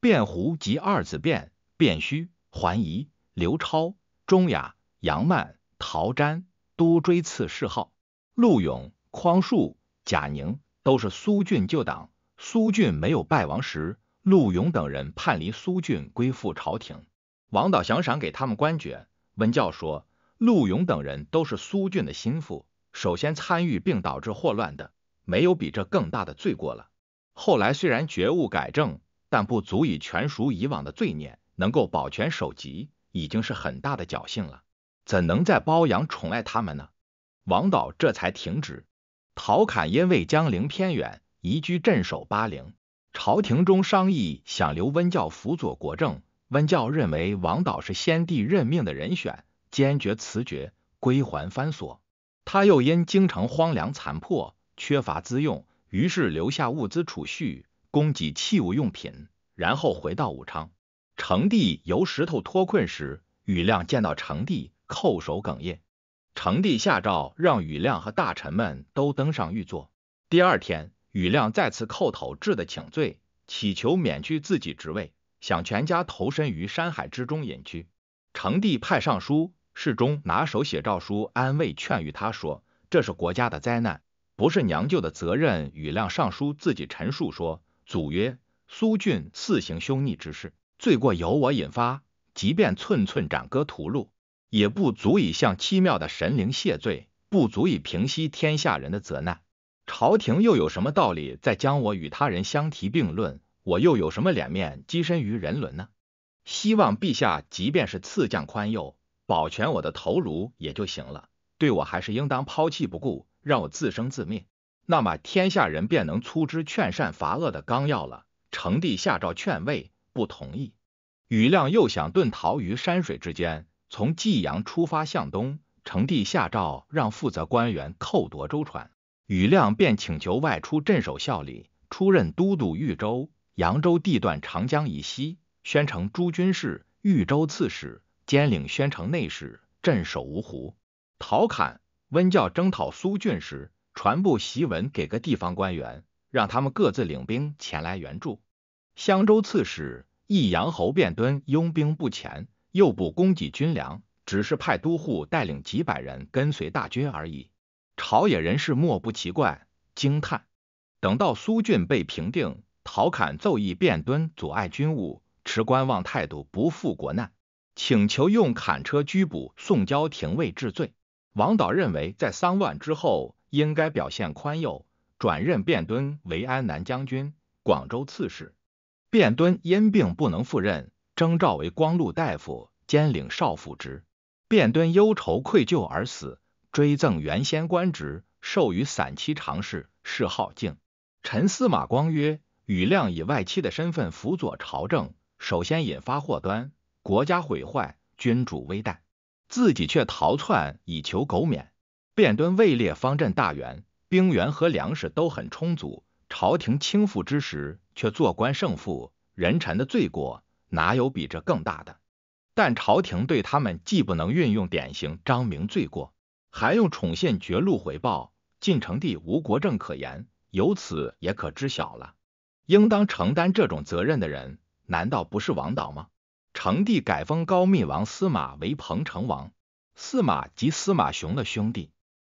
卞胡及二子卞、卞须、桓仪、刘超、钟雅、杨曼、陶瞻都追赐谥号。陆勇、匡树、贾宁都是苏俊旧党。苏俊没有败亡时。陆勇等人叛离苏俊，归附朝廷。王导想赏给他们官爵。文教说，陆勇等人都是苏俊的心腹，首先参与并导致祸乱的，没有比这更大的罪过了。后来虽然觉悟改正，但不足以全赎以往的罪孽，能够保全首级，已经是很大的侥幸了。怎能再包养宠爱他们呢？王导这才停止。陶侃因为江陵偏远，移居镇守巴陵。朝廷中商议，想留温教辅佐国政。温教认为王导是先帝任命的人选，坚决辞绝，归还藩所。他又因京城荒凉残破，缺乏资用，于是留下物资储蓄，供给器物用品，然后回到武昌。成帝由石头脱困时，庾亮见到成帝，叩首哽咽。成帝下诏让庾亮和大臣们都登上御座。第二天。宇亮再次叩头致的请罪，祈求免去自己职位，想全家投身于山海之中隐居。成帝派尚书侍中拿手写诏书安慰劝谕他说：“这是国家的灾难，不是娘舅的责任。”宇亮上书自己陈述说：“祖曰，苏峻四行凶逆之事，罪过由我引发，即便寸寸斩割屠戮，也不足以向七庙的神灵谢罪，不足以平息天下人的责难。”朝廷又有什么道理在将我与他人相提并论？我又有什么脸面跻身于人伦呢？希望陛下即便是赐降宽宥，保全我的头颅也就行了。对我还是应当抛弃不顾，让我自生自灭。那么天下人便能粗知劝善伐恶的纲要了。成帝下诏劝慰，不同意。于亮又想遁逃于山水之间，从济阳出发向东。成帝下诏让负责官员扣夺舟船。庾亮便请求外出镇守效力，出任都督豫州、扬州地段长江以西，宣城诸军事、豫州刺史，兼领宣城内史，镇守芜湖。陶侃、温教征讨苏峻时，传布檄文给各地方官员，让他们各自领兵前来援助。襄州刺史义阳侯卞敦拥兵不前，又不供给军粮，只是派都护带领几百人跟随大军而已。朝野人士莫不奇怪、惊叹。等到苏俊被平定，陶侃奏议卞敦阻碍军务，持观望态度不负国难，请求用砍车拘捕，送交廷尉治罪。王导认为在丧乱之后，应该表现宽宥，转任卞敦为安南将军、广州刺史。卞敦因病不能赴任，征召为光禄大夫，兼领少府职。卞敦忧愁愧疚而死。追赠原先官职，授予散骑常侍，谥号敬。陈司马光曰：“宇亮以外戚的身份辅佐朝政，首先引发祸端，国家毁坏，君主危殆，自己却逃窜以求苟免。汴敦位列方阵大员，兵员和粮食都很充足，朝廷倾覆之时，却做官胜负，人臣的罪过，哪有比这更大的？但朝廷对他们既不能运用典型彰明罪过。”还用宠信绝路回报？晋成帝无国政可言，由此也可知晓了。应当承担这种责任的人，难道不是王导吗？成帝改封高密王司马为彭城王，司马即司马雄的兄弟。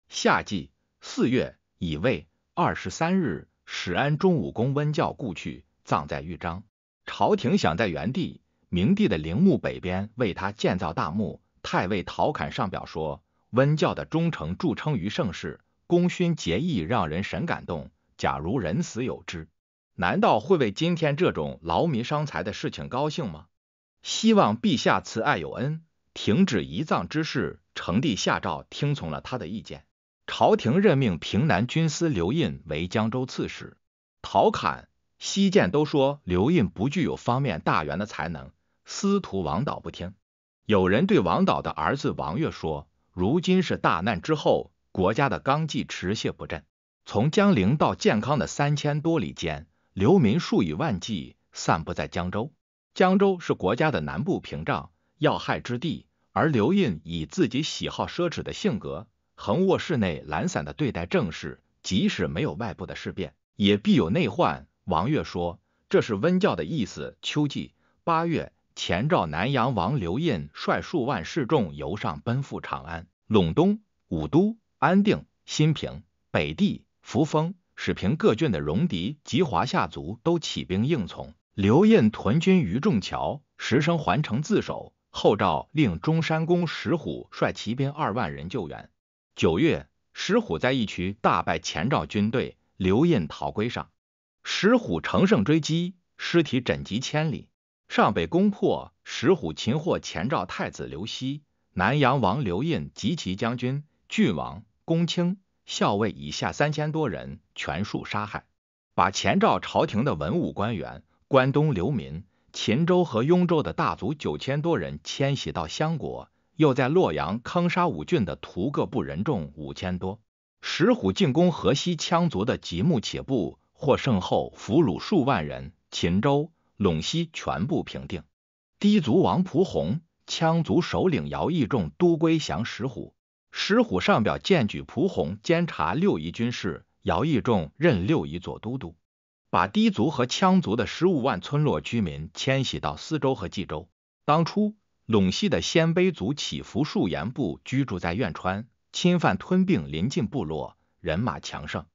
夏季四月乙未二十三日，史安中武公温教故去，葬在豫章。朝廷想在元帝、明帝的陵墓北边为他建造大墓。太尉陶侃上表说。温教的忠诚著称于盛世，功勋结义让人神感动。假如人死有知，难道会为今天这种劳民伤财的事情高兴吗？希望陛下慈爱有恩，停止遗葬之事。成帝下诏，听从了他的意见。朝廷任命平南军司刘胤为江州刺史。陶侃、西晋都说刘胤不具有方面大员的才能。司徒王导不听。有人对王导的儿子王岳说。如今是大难之后，国家的纲纪持械不振。从江陵到健康的三千多里间，流民数以万计，散布在江州。江州是国家的南部屏障，要害之地。而刘胤以自己喜好奢侈的性格，横卧室内，懒散的对待政事，即使没有外部的事变，也必有内患。王悦说：“这是温教的意思。”秋季八月。前赵南阳王刘胤率数万士众由上奔赴长安、陇东、武都、安定、新平、北地、扶风，使平各郡的戎狄及华夏族都起兵应从。刘胤屯军于中桥，石生环城自守。后赵令中山公石虎率骑兵二万人救援。九月，石虎在义渠大败前赵军队，刘胤逃归上。石虎乘胜追击，尸体枕藉千里。上被攻破，石虎擒获前赵太子刘熙、南阳王刘胤及其将军、郡王、公卿、校尉以下三千多人，全数杀害。把前赵朝廷的文武官员、关东流民、秦州和雍州的大族九千多人迁徙到襄国，又在洛阳坑杀五郡的屠各部人众五千多。石虎进攻河西羌族的吉木且部，获胜后俘虏数万人。秦州。陇西全部平定，氐族王蒲洪、羌族首领姚义仲都归降石虎。石虎上表荐举蒲洪监察六夷军事，姚义仲任六夷左都督，把氐族和羌族的十五万村落居民迁徙到司州和冀州。当初，陇西的鲜卑族乞伏数延部居住在苑川，侵犯吞并邻近部落，人马强盛。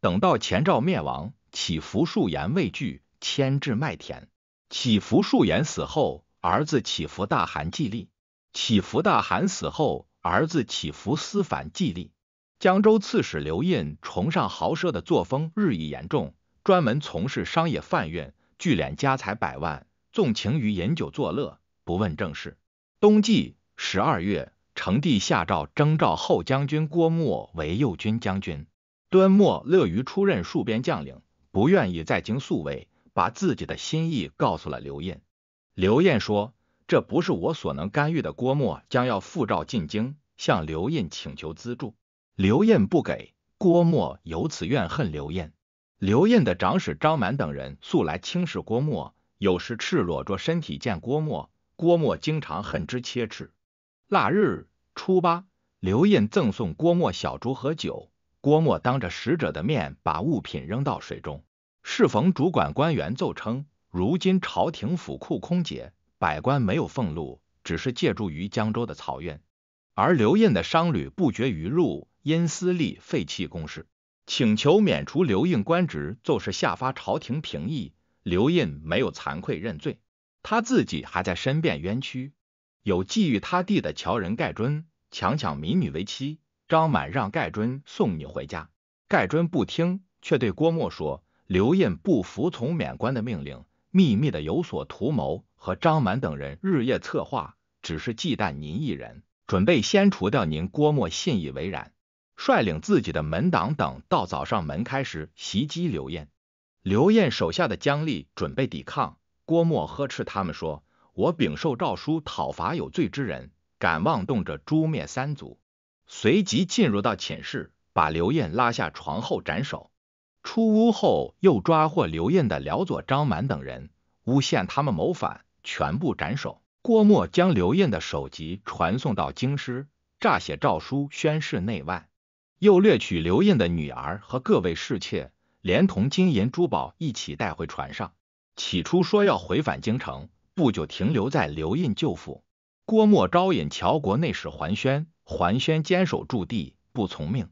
等到前赵灭亡，乞伏数延畏惧。迁至麦田。起福树延死后，儿子起福大汗继立。起福大汗死后，儿子起福思反继立。江州刺史刘胤崇尚豪奢的作风日益严重，专门从事商业贩运，聚敛家财百万，纵情于饮酒作乐，不问政事。冬季十二月，成帝下诏征召后将军郭沫为右军将军。端默乐于出任戍边将领，不愿意在京宿卫。把自己的心意告诉了刘晏，刘晏说：“这不是我所能干预的。”郭沫将要复召进京，向刘晏请求资助，刘晏不给，郭沫由此怨恨刘晏。刘晏的长史张满等人素来轻视郭沫，有时赤裸着身体见郭沫，郭沫经常恨之切齿。腊日初八，刘晏赠送郭沫小猪和酒，郭沫当着使者的面把物品扔到水中。适逢主管官员奏称，如今朝廷府库空竭，百官没有俸禄，只是借助于江州的漕运。而刘印的商旅不绝于路，因私利废弃公事，请求免除刘印官职。奏是下发朝廷评议，刘印没有惭愧认罪，他自己还在申辩冤屈。有觊觎他弟的乔人盖尊，强抢民女为妻。张满让盖尊送你回家，盖尊不听，却对郭沫说。刘晏不服从免官的命令，秘密的有所图谋，和张满等人日夜策划，只是忌惮您一人，准备先除掉您。郭沫信以为然，率领自己的门党等到早上门开时袭击刘晏。刘晏手下的姜立准备抵抗，郭沫呵斥他们说：“我秉受诏书讨伐有罪之人，敢妄动者诛灭三族。”随即进入到寝室，把刘晏拉下床后斩首。出屋后，又抓获刘胤的僚佐张满等人，诬陷他们谋反，全部斩首。郭沫将刘胤的首级传送到京师，诈写诏书宣示内外，又掠取刘胤的女儿和各位侍妾，连同金银珠宝一起带回船上。起初说要回返京城，不久停留在刘胤旧府。郭沫招引乔国内史桓宣，桓宣坚守驻地，不从命。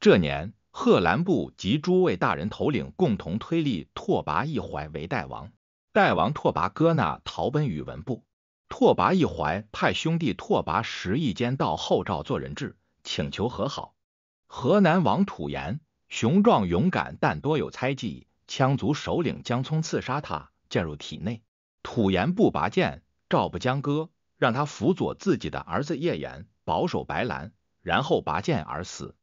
这年。贺兰部及诸位大人头领共同推立拓跋一怀为代王，代王拓跋哥那逃奔宇文部，拓跋一怀派兄弟拓跋十翼间到后赵做人质，请求和好。河南王吐延雄壮勇敢，但多有猜忌，羌族首领姜聪刺杀他，剑入体内，吐延不拔剑，赵不将戈，让他辅佐自己的儿子叶延，保守白兰，然后拔剑而死。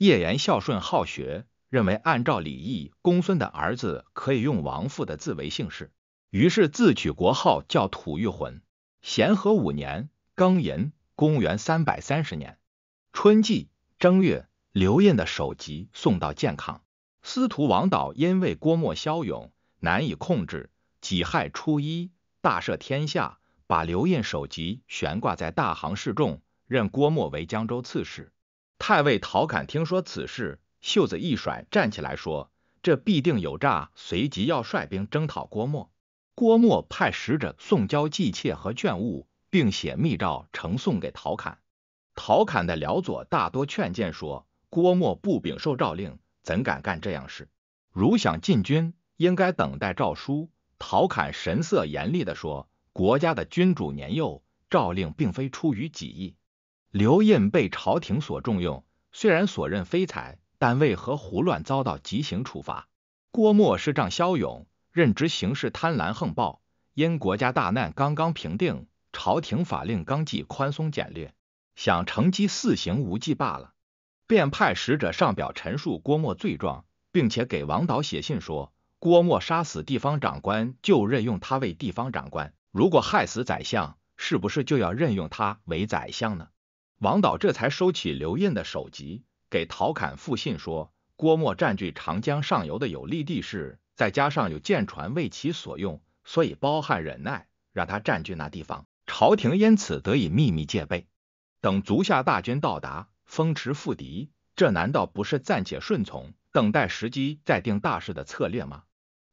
叶延孝顺好学，认为按照礼义，公孙的儿子可以用王父的字为姓氏，于是自取国号叫吐谷浑。咸和五年（庚寅，公元三百三十年），春季正月，刘胤的首级送到建康。司徒王导因为郭沫骁勇，难以控制，己亥初一，大赦天下，把刘胤首级悬挂在大行示众，任郭沫为江州刺史。太尉陶侃听说此事，袖子一甩，站起来说：“这必定有诈。”随即要率兵征讨郭沫。郭沫派使者送交祭妾和绢物，并写密诏呈送给陶侃。陶侃的僚佐大多劝谏说：“郭沫不禀受诏令，怎敢干这样事？如想进军，应该等待诏书。”陶侃神色严厉地说：“国家的君主年幼，诏令并非出于己意。”刘胤被朝廷所重用，虽然所任非才，但为何胡乱遭到极刑处罚？郭沫是仗骁勇，任职行事贪婪横暴。因国家大难刚刚平定，朝廷法令纲纪宽松简略，想乘机肆行无忌罢了。便派使者上表陈述郭沫罪状，并且给王导写信说：郭沫杀死地方长官，就任用他为地方长官；如果害死宰相，是不是就要任用他为宰相呢？王导这才收起刘胤的首级，给陶侃复信说：郭沫占据长江上游的有利地势，再加上有舰船为其所用，所以包汉忍耐，让他占据那地方，朝廷因此得以秘密戒备。等足下大军到达，风驰复敌，这难道不是暂且顺从，等待时机再定大事的策略吗？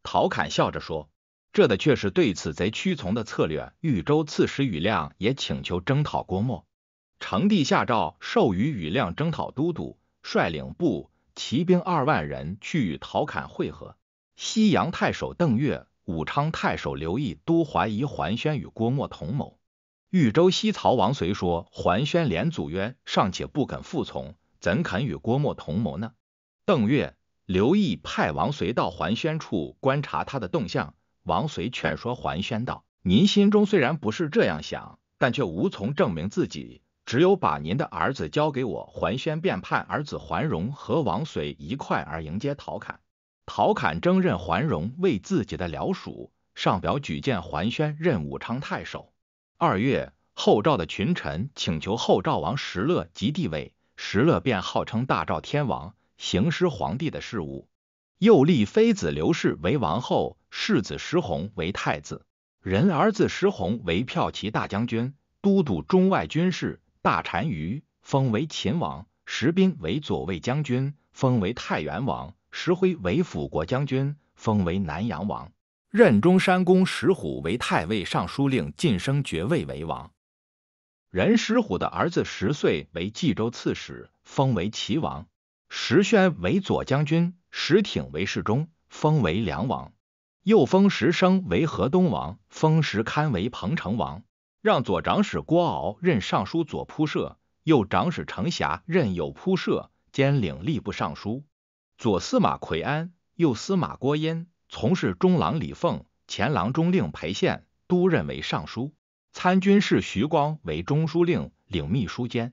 陶侃笑着说：这的却是对此贼屈从的策略。豫州刺史庾亮也请求征讨郭沫，成帝下诏，授予羽亮征讨都督，率领部骑兵二万人去与陶侃会合。西阳太守邓岳、武昌太守刘毅都怀疑桓宣与郭沫同谋。豫州西曹王绥说：“桓宣连祖渊尚且不肯服从，怎肯与郭沫同谋呢？”邓岳、刘毅派王绥到桓宣处观察他的动向。王绥劝说桓宣道：“您心中虽然不是这样想，但却无从证明自己。”只有把您的儿子交给我，桓宣便派儿子桓荣和王绥一块儿迎接陶侃。陶侃征任桓荣为自己的僚属，上表举荐桓宣任武昌太守。二月，后赵的群臣请求后赵王石勒即帝位，石勒便号称大赵天王，行师皇帝的事务，又立妃子刘氏为王后，世子石弘为太子，任儿子石弘为骠骑大将军、都督中外军事。大单于封为秦王，石斌为左卫将军，封为太原王；石辉为辅国将军，封为南阳王；任中山公石虎为太尉、尚书令，晋升爵位为王。任石虎的儿子石岁为冀州刺史，封为齐王；石宣为左将军，石挺为侍中，封为梁王；又封石生为河东王，封石堪为彭城王。让左长史郭敖任尚书左仆射，右长史程遐任右仆射，兼领吏部尚书。左司马奎安，右司马郭淹，从事中郎李凤，前郎中令裴宪都任为尚书。参军士徐光为中书令，领秘书监。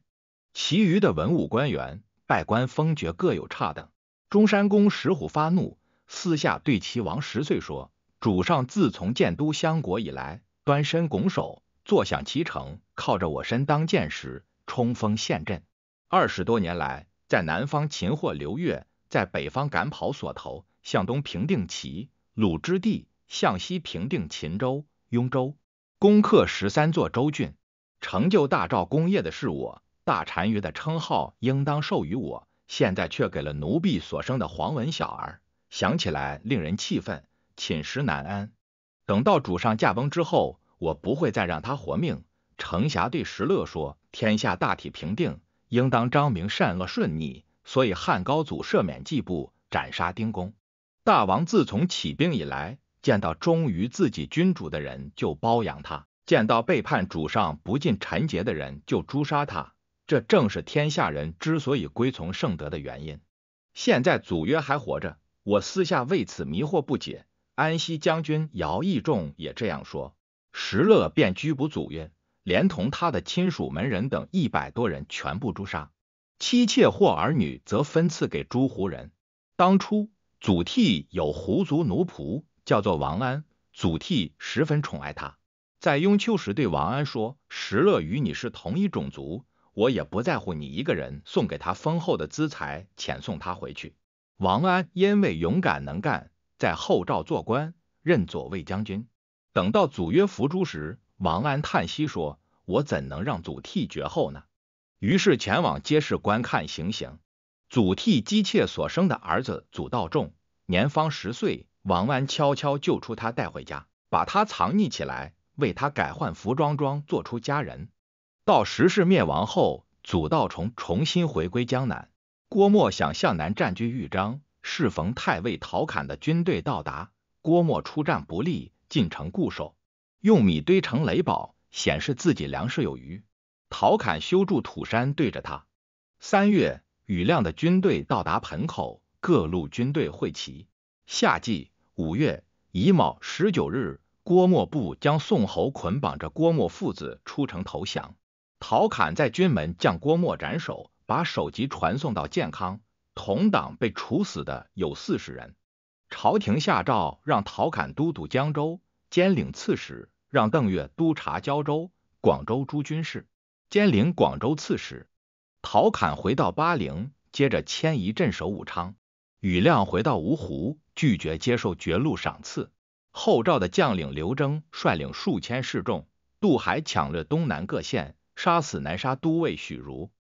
其余的文武官员拜官封爵各有差等。中山公石虎发怒，私下对齐王十岁说：“主上自从建都相国以来，端身拱手。”坐享其成，靠着我身当剑矢，冲锋陷阵。二十多年来，在南方擒获刘越，在北方赶跑索头，向东平定齐鲁之地，向西平定秦州雍州，攻克十三座州郡，成就大赵功业的是我。大单于的称号应当授予我，现在却给了奴婢所生的黄文小儿，想起来令人气愤，寝食难安。等到主上驾崩之后。我不会再让他活命。程霞对石勒说：“天下大体平定，应当张明善恶顺逆，所以汉高祖赦免季布，斩杀丁公。大王自从起兵以来，见到忠于自己君主的人就包养他，见到背叛主上、不尽臣节的人就诛杀他。这正是天下人之所以归从圣德的原因。现在祖约还活着，我私下为此迷惑不解。”安西将军姚义仲也这样说。石勒便拘捕祖约，连同他的亲属门人等一百多人全部诛杀，妻妾或儿女则分赐给诸胡人。当初，祖逖有胡族奴仆，叫做王安，祖逖十分宠爱他，在雍丘时对王安说：“石勒与你是同一种族，我也不在乎你一个人，送给他丰厚的资财，遣送他回去。”王安因为勇敢能干，在后赵做官，任左卫将军。等到祖约伏诛时，王安叹息说：“我怎能让祖逖绝后呢？”于是前往街市观看行刑。祖逖姬妾所生的儿子祖道仲年方十岁，王安悄悄救出他带回家，把他藏匿起来，为他改换服装装做出家人。到十世灭亡后，祖道重重新回归江南。郭沫想向南占据豫章，适逢太尉陶侃的军队到达，郭沫出战不利。进城固守，用米堆成垒堡，显示自己粮食有余。陶侃修筑土山对着他。三月，雨亮的军队到达盆口，各路军队会齐。夏季，五月乙卯十九日，郭沫部将宋侯捆绑着郭沫父子出城投降。陶侃在军门将郭沫斩首，把首级传送到建康。同党被处死的有四十人。朝廷下诏，让陶侃都督江州、兼领刺史；让邓岳督察交州、广州诸军事，兼领广州刺史。陶侃回到巴陵，接着迁移镇守武昌。庾亮回到芜湖，拒绝接受爵禄赏赐。后赵的将领刘征率领数千士众渡海抢掠东南各县，杀死南沙都尉许儒。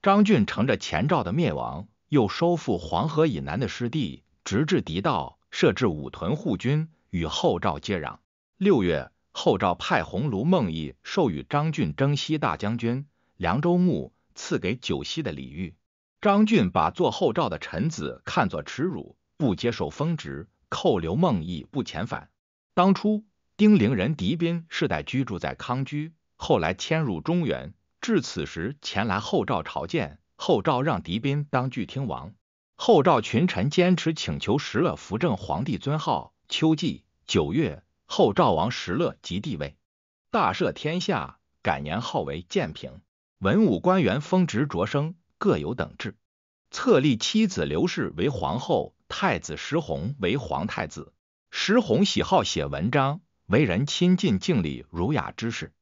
张俊乘着前赵的灭亡，又收复黄河以南的失地，直至敌道。设置武屯护军，与后赵接壤。六月，后赵派鸿胪孟毅授予张俊征西大将军、凉州牧，赐给九锡的礼遇。张俊把做后赵的臣子看作耻辱，不接受封职，扣留孟毅不遣返。当初，丁陵人狄斌世代居住在康居，后来迁入中原，至此时前来后赵朝见，后赵让狄斌当聚听王。后赵群臣坚持请求石勒扶正皇帝尊号。秋季，九月，后赵王石勒即帝位，大赦天下，改年号为建平。文武官员封职擢升，各有等制。册立妻子刘氏为皇后，太子石弘为皇太子。石弘喜好写文章，为人亲近敬礼，儒雅之士。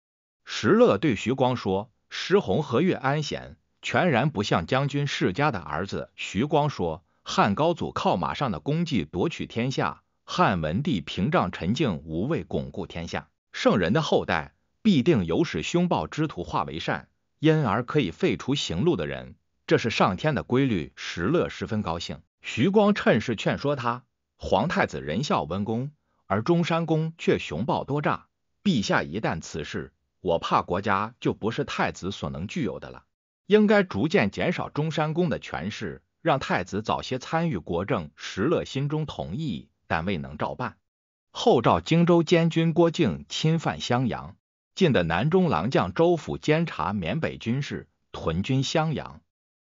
石勒对徐光说：“石弘和悦安闲？”全然不像将军世家的儿子徐光说：“汉高祖靠马上的功绩夺取天下，汉文帝屏障陈静无畏巩固天下。圣人的后代必定有使凶暴之徒化为善，因而可以废除行路的人，这是上天的规律。”石勒十分高兴。徐光趁势劝说他：“皇太子仁孝温公，而中山公却雄暴多诈。陛下一旦此事，我怕国家就不是太子所能具有的了。”应该逐渐减少中山公的权势，让太子早些参与国政。石勒心中同意，但未能照办。后赵荆州监军郭靖侵犯襄阳，晋的南中郎将周府监察缅北军事，屯军襄阳。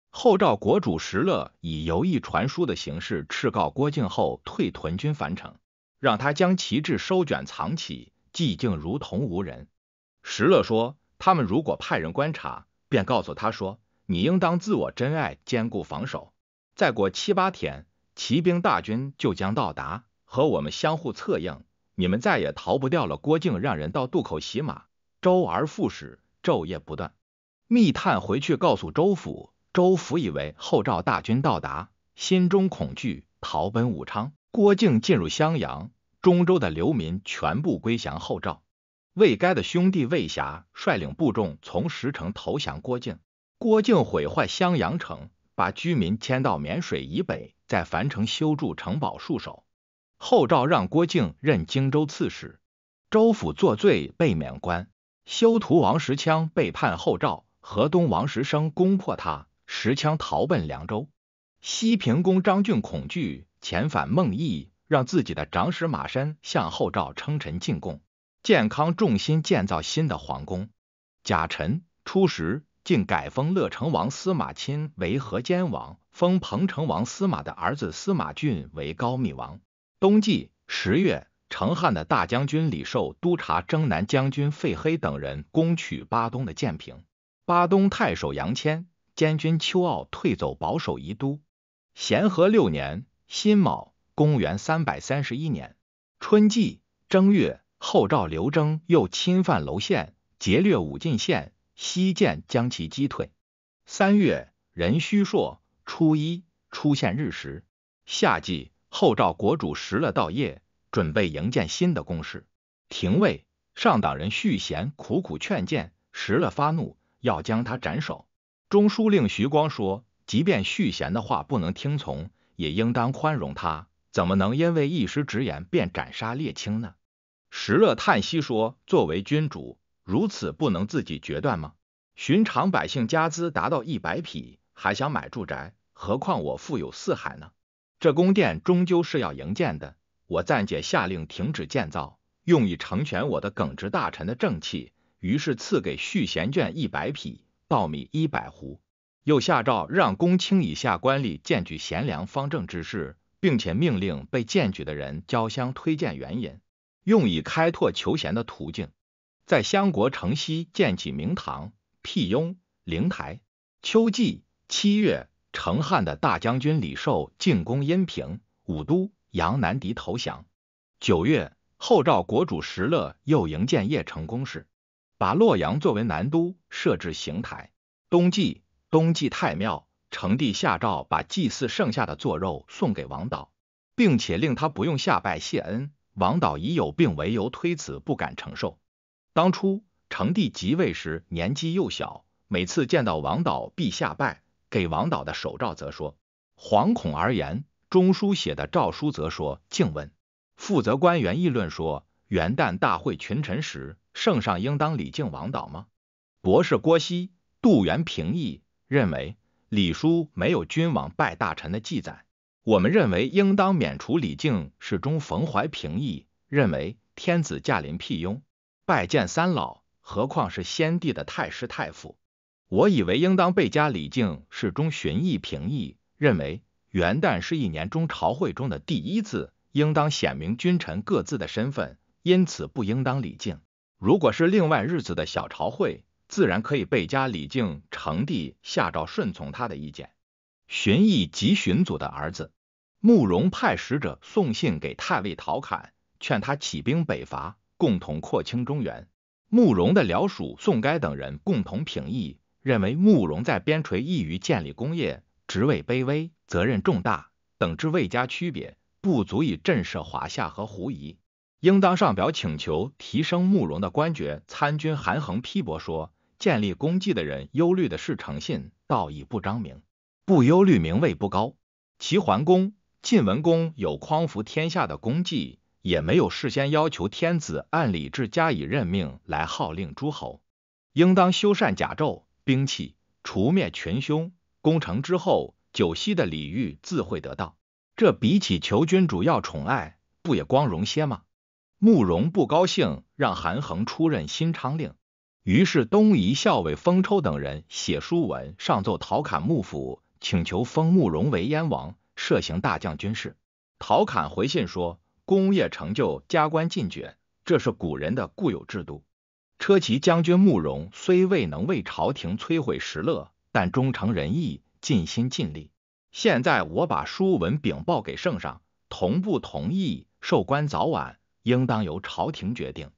后赵国主石勒以游艺传书的形式斥告郭靖，后退屯军樊城，让他将旗帜收卷藏起，寂静如同无人。石勒说：“他们如果派人观察。”便告诉他说：“你应当自我珍爱，兼顾防守。再过七八天，骑兵大军就将到达，和我们相互策应，你们再也逃不掉了。”郭靖让人到渡口洗马，周而复始，昼夜不断。密探回去告诉周府，周府以为后赵大军到达，心中恐惧，逃奔武昌。郭靖进入襄阳，中州的流民全部归降后赵。魏该的兄弟魏霞率领部众从石城投降郭靖，郭靖毁坏襄阳城，把居民迁到沔水以北，在樊城修筑城堡戍守。后赵让郭靖任荆州刺史，州府作罪被免官。修图王石羌背叛后赵，河东王石生攻破他，石羌逃奔凉州。西平公张俊恐惧，遣返孟毅，让自己的长史马山向后赵称臣进贡。健康重心建造新的皇宫。贾臣初时竟改封乐成王司马钦为河间王，封彭城王司马的儿子司马俊为高密王。冬季十月，成汉的大将军李寿督察征南将军费黑等人攻取巴东的建平，巴东太守杨谦、监军邱傲退走，保守宜都。咸和六年辛卯，公元三百三十一年，春季正月。后赵刘征又侵犯楼县，劫掠武进县，西晋将其击退。三月，壬戌朔，初一出现日食。夏季，后赵国主石勒到邺，准备营建新的宫室。廷尉上党人续贤苦苦劝谏，石勒发怒，要将他斩首。中书令徐光说：“即便续贤的话不能听从，也应当宽容他，怎么能因为一时直言便斩杀列卿呢？”石勒叹息说：“作为君主，如此不能自己决断吗？寻常百姓家资达到一百匹，还想买住宅，何况我富有四海呢？这宫殿终究是要营建的，我暂且下令停止建造，用以成全我的耿直大臣的正气。”于是赐给续贤眷一百匹稻米一百斛，又下诏让公卿以下官吏荐举贤良方正之士，并且命令被荐举的人交相推荐原因。用以开拓求贤的途径，在襄国城西建起明堂、辟雍、灵台。秋季七月，成汉的大将军李寿进攻阴平、武都，杨南敌投降。九月，后赵国主石勒又营建邺城宫室，把洛阳作为南都，设置邢台。冬季，冬季太庙，成帝下诏把祭祀剩下的做肉送给王导，并且令他不用下拜谢恩。王导以有病为由推辞，不敢承受。当初成帝即位时，年纪幼小，每次见到王导必下拜。给王导的手诏则说：“惶恐而言。”中书写的诏书则说：“敬问。”负责官员议论说：“元旦大会群臣时，圣上应当礼敬王导吗？”博士郭熙、杜元平议认为，礼书没有君王拜大臣的记载。我们认为应当免除李靖，始终冯怀平议认为天子驾临辟雍，拜见三老，何况是先帝的太师太傅。我以为应当倍加李靖，始终荀彧评议认为元旦是一年中朝会中的第一次，应当显明君臣各自的身份，因此不应当李靖。如果是另外日子的小朝会，自然可以倍加李靖，成帝下诏顺从他的意见。荀彧即荀祖的儿子。慕容派使者送信给太尉陶侃，劝他起兵北伐，共同扩清中原。慕容的僚属宋该等人共同评议，认为慕容在边陲易于建立功业，职位卑微，责任重大，等之未加区别，不足以震慑华夏和胡夷，应当上表请求提升慕容的官爵。参军韩衡批驳说，建立功绩的人忧虑的是诚信道义不彰明，不忧虑名位不高。齐桓公。晋文公有匡扶天下的功绩，也没有事先要求天子按礼制加以任命来号令诸侯。应当修缮甲胄、兵器，除灭群凶。攻城之后，九锡的礼遇自会得到。这比起求君主要宠爱，不也光荣些吗？慕容不高兴，让韩恒出任新昌令。于是东夷校尉封抽等人写书文上奏陶侃幕府，请求封慕容为燕王。涉行大将军事，陶侃回信说：功业成就，加官进爵，这是古人的固有制度。车骑将军慕容虽未能为朝廷摧毁石勒，但忠诚仁义，尽心尽力。现在我把书文禀报给圣上，同不同意受官，早晚应当由朝廷决定。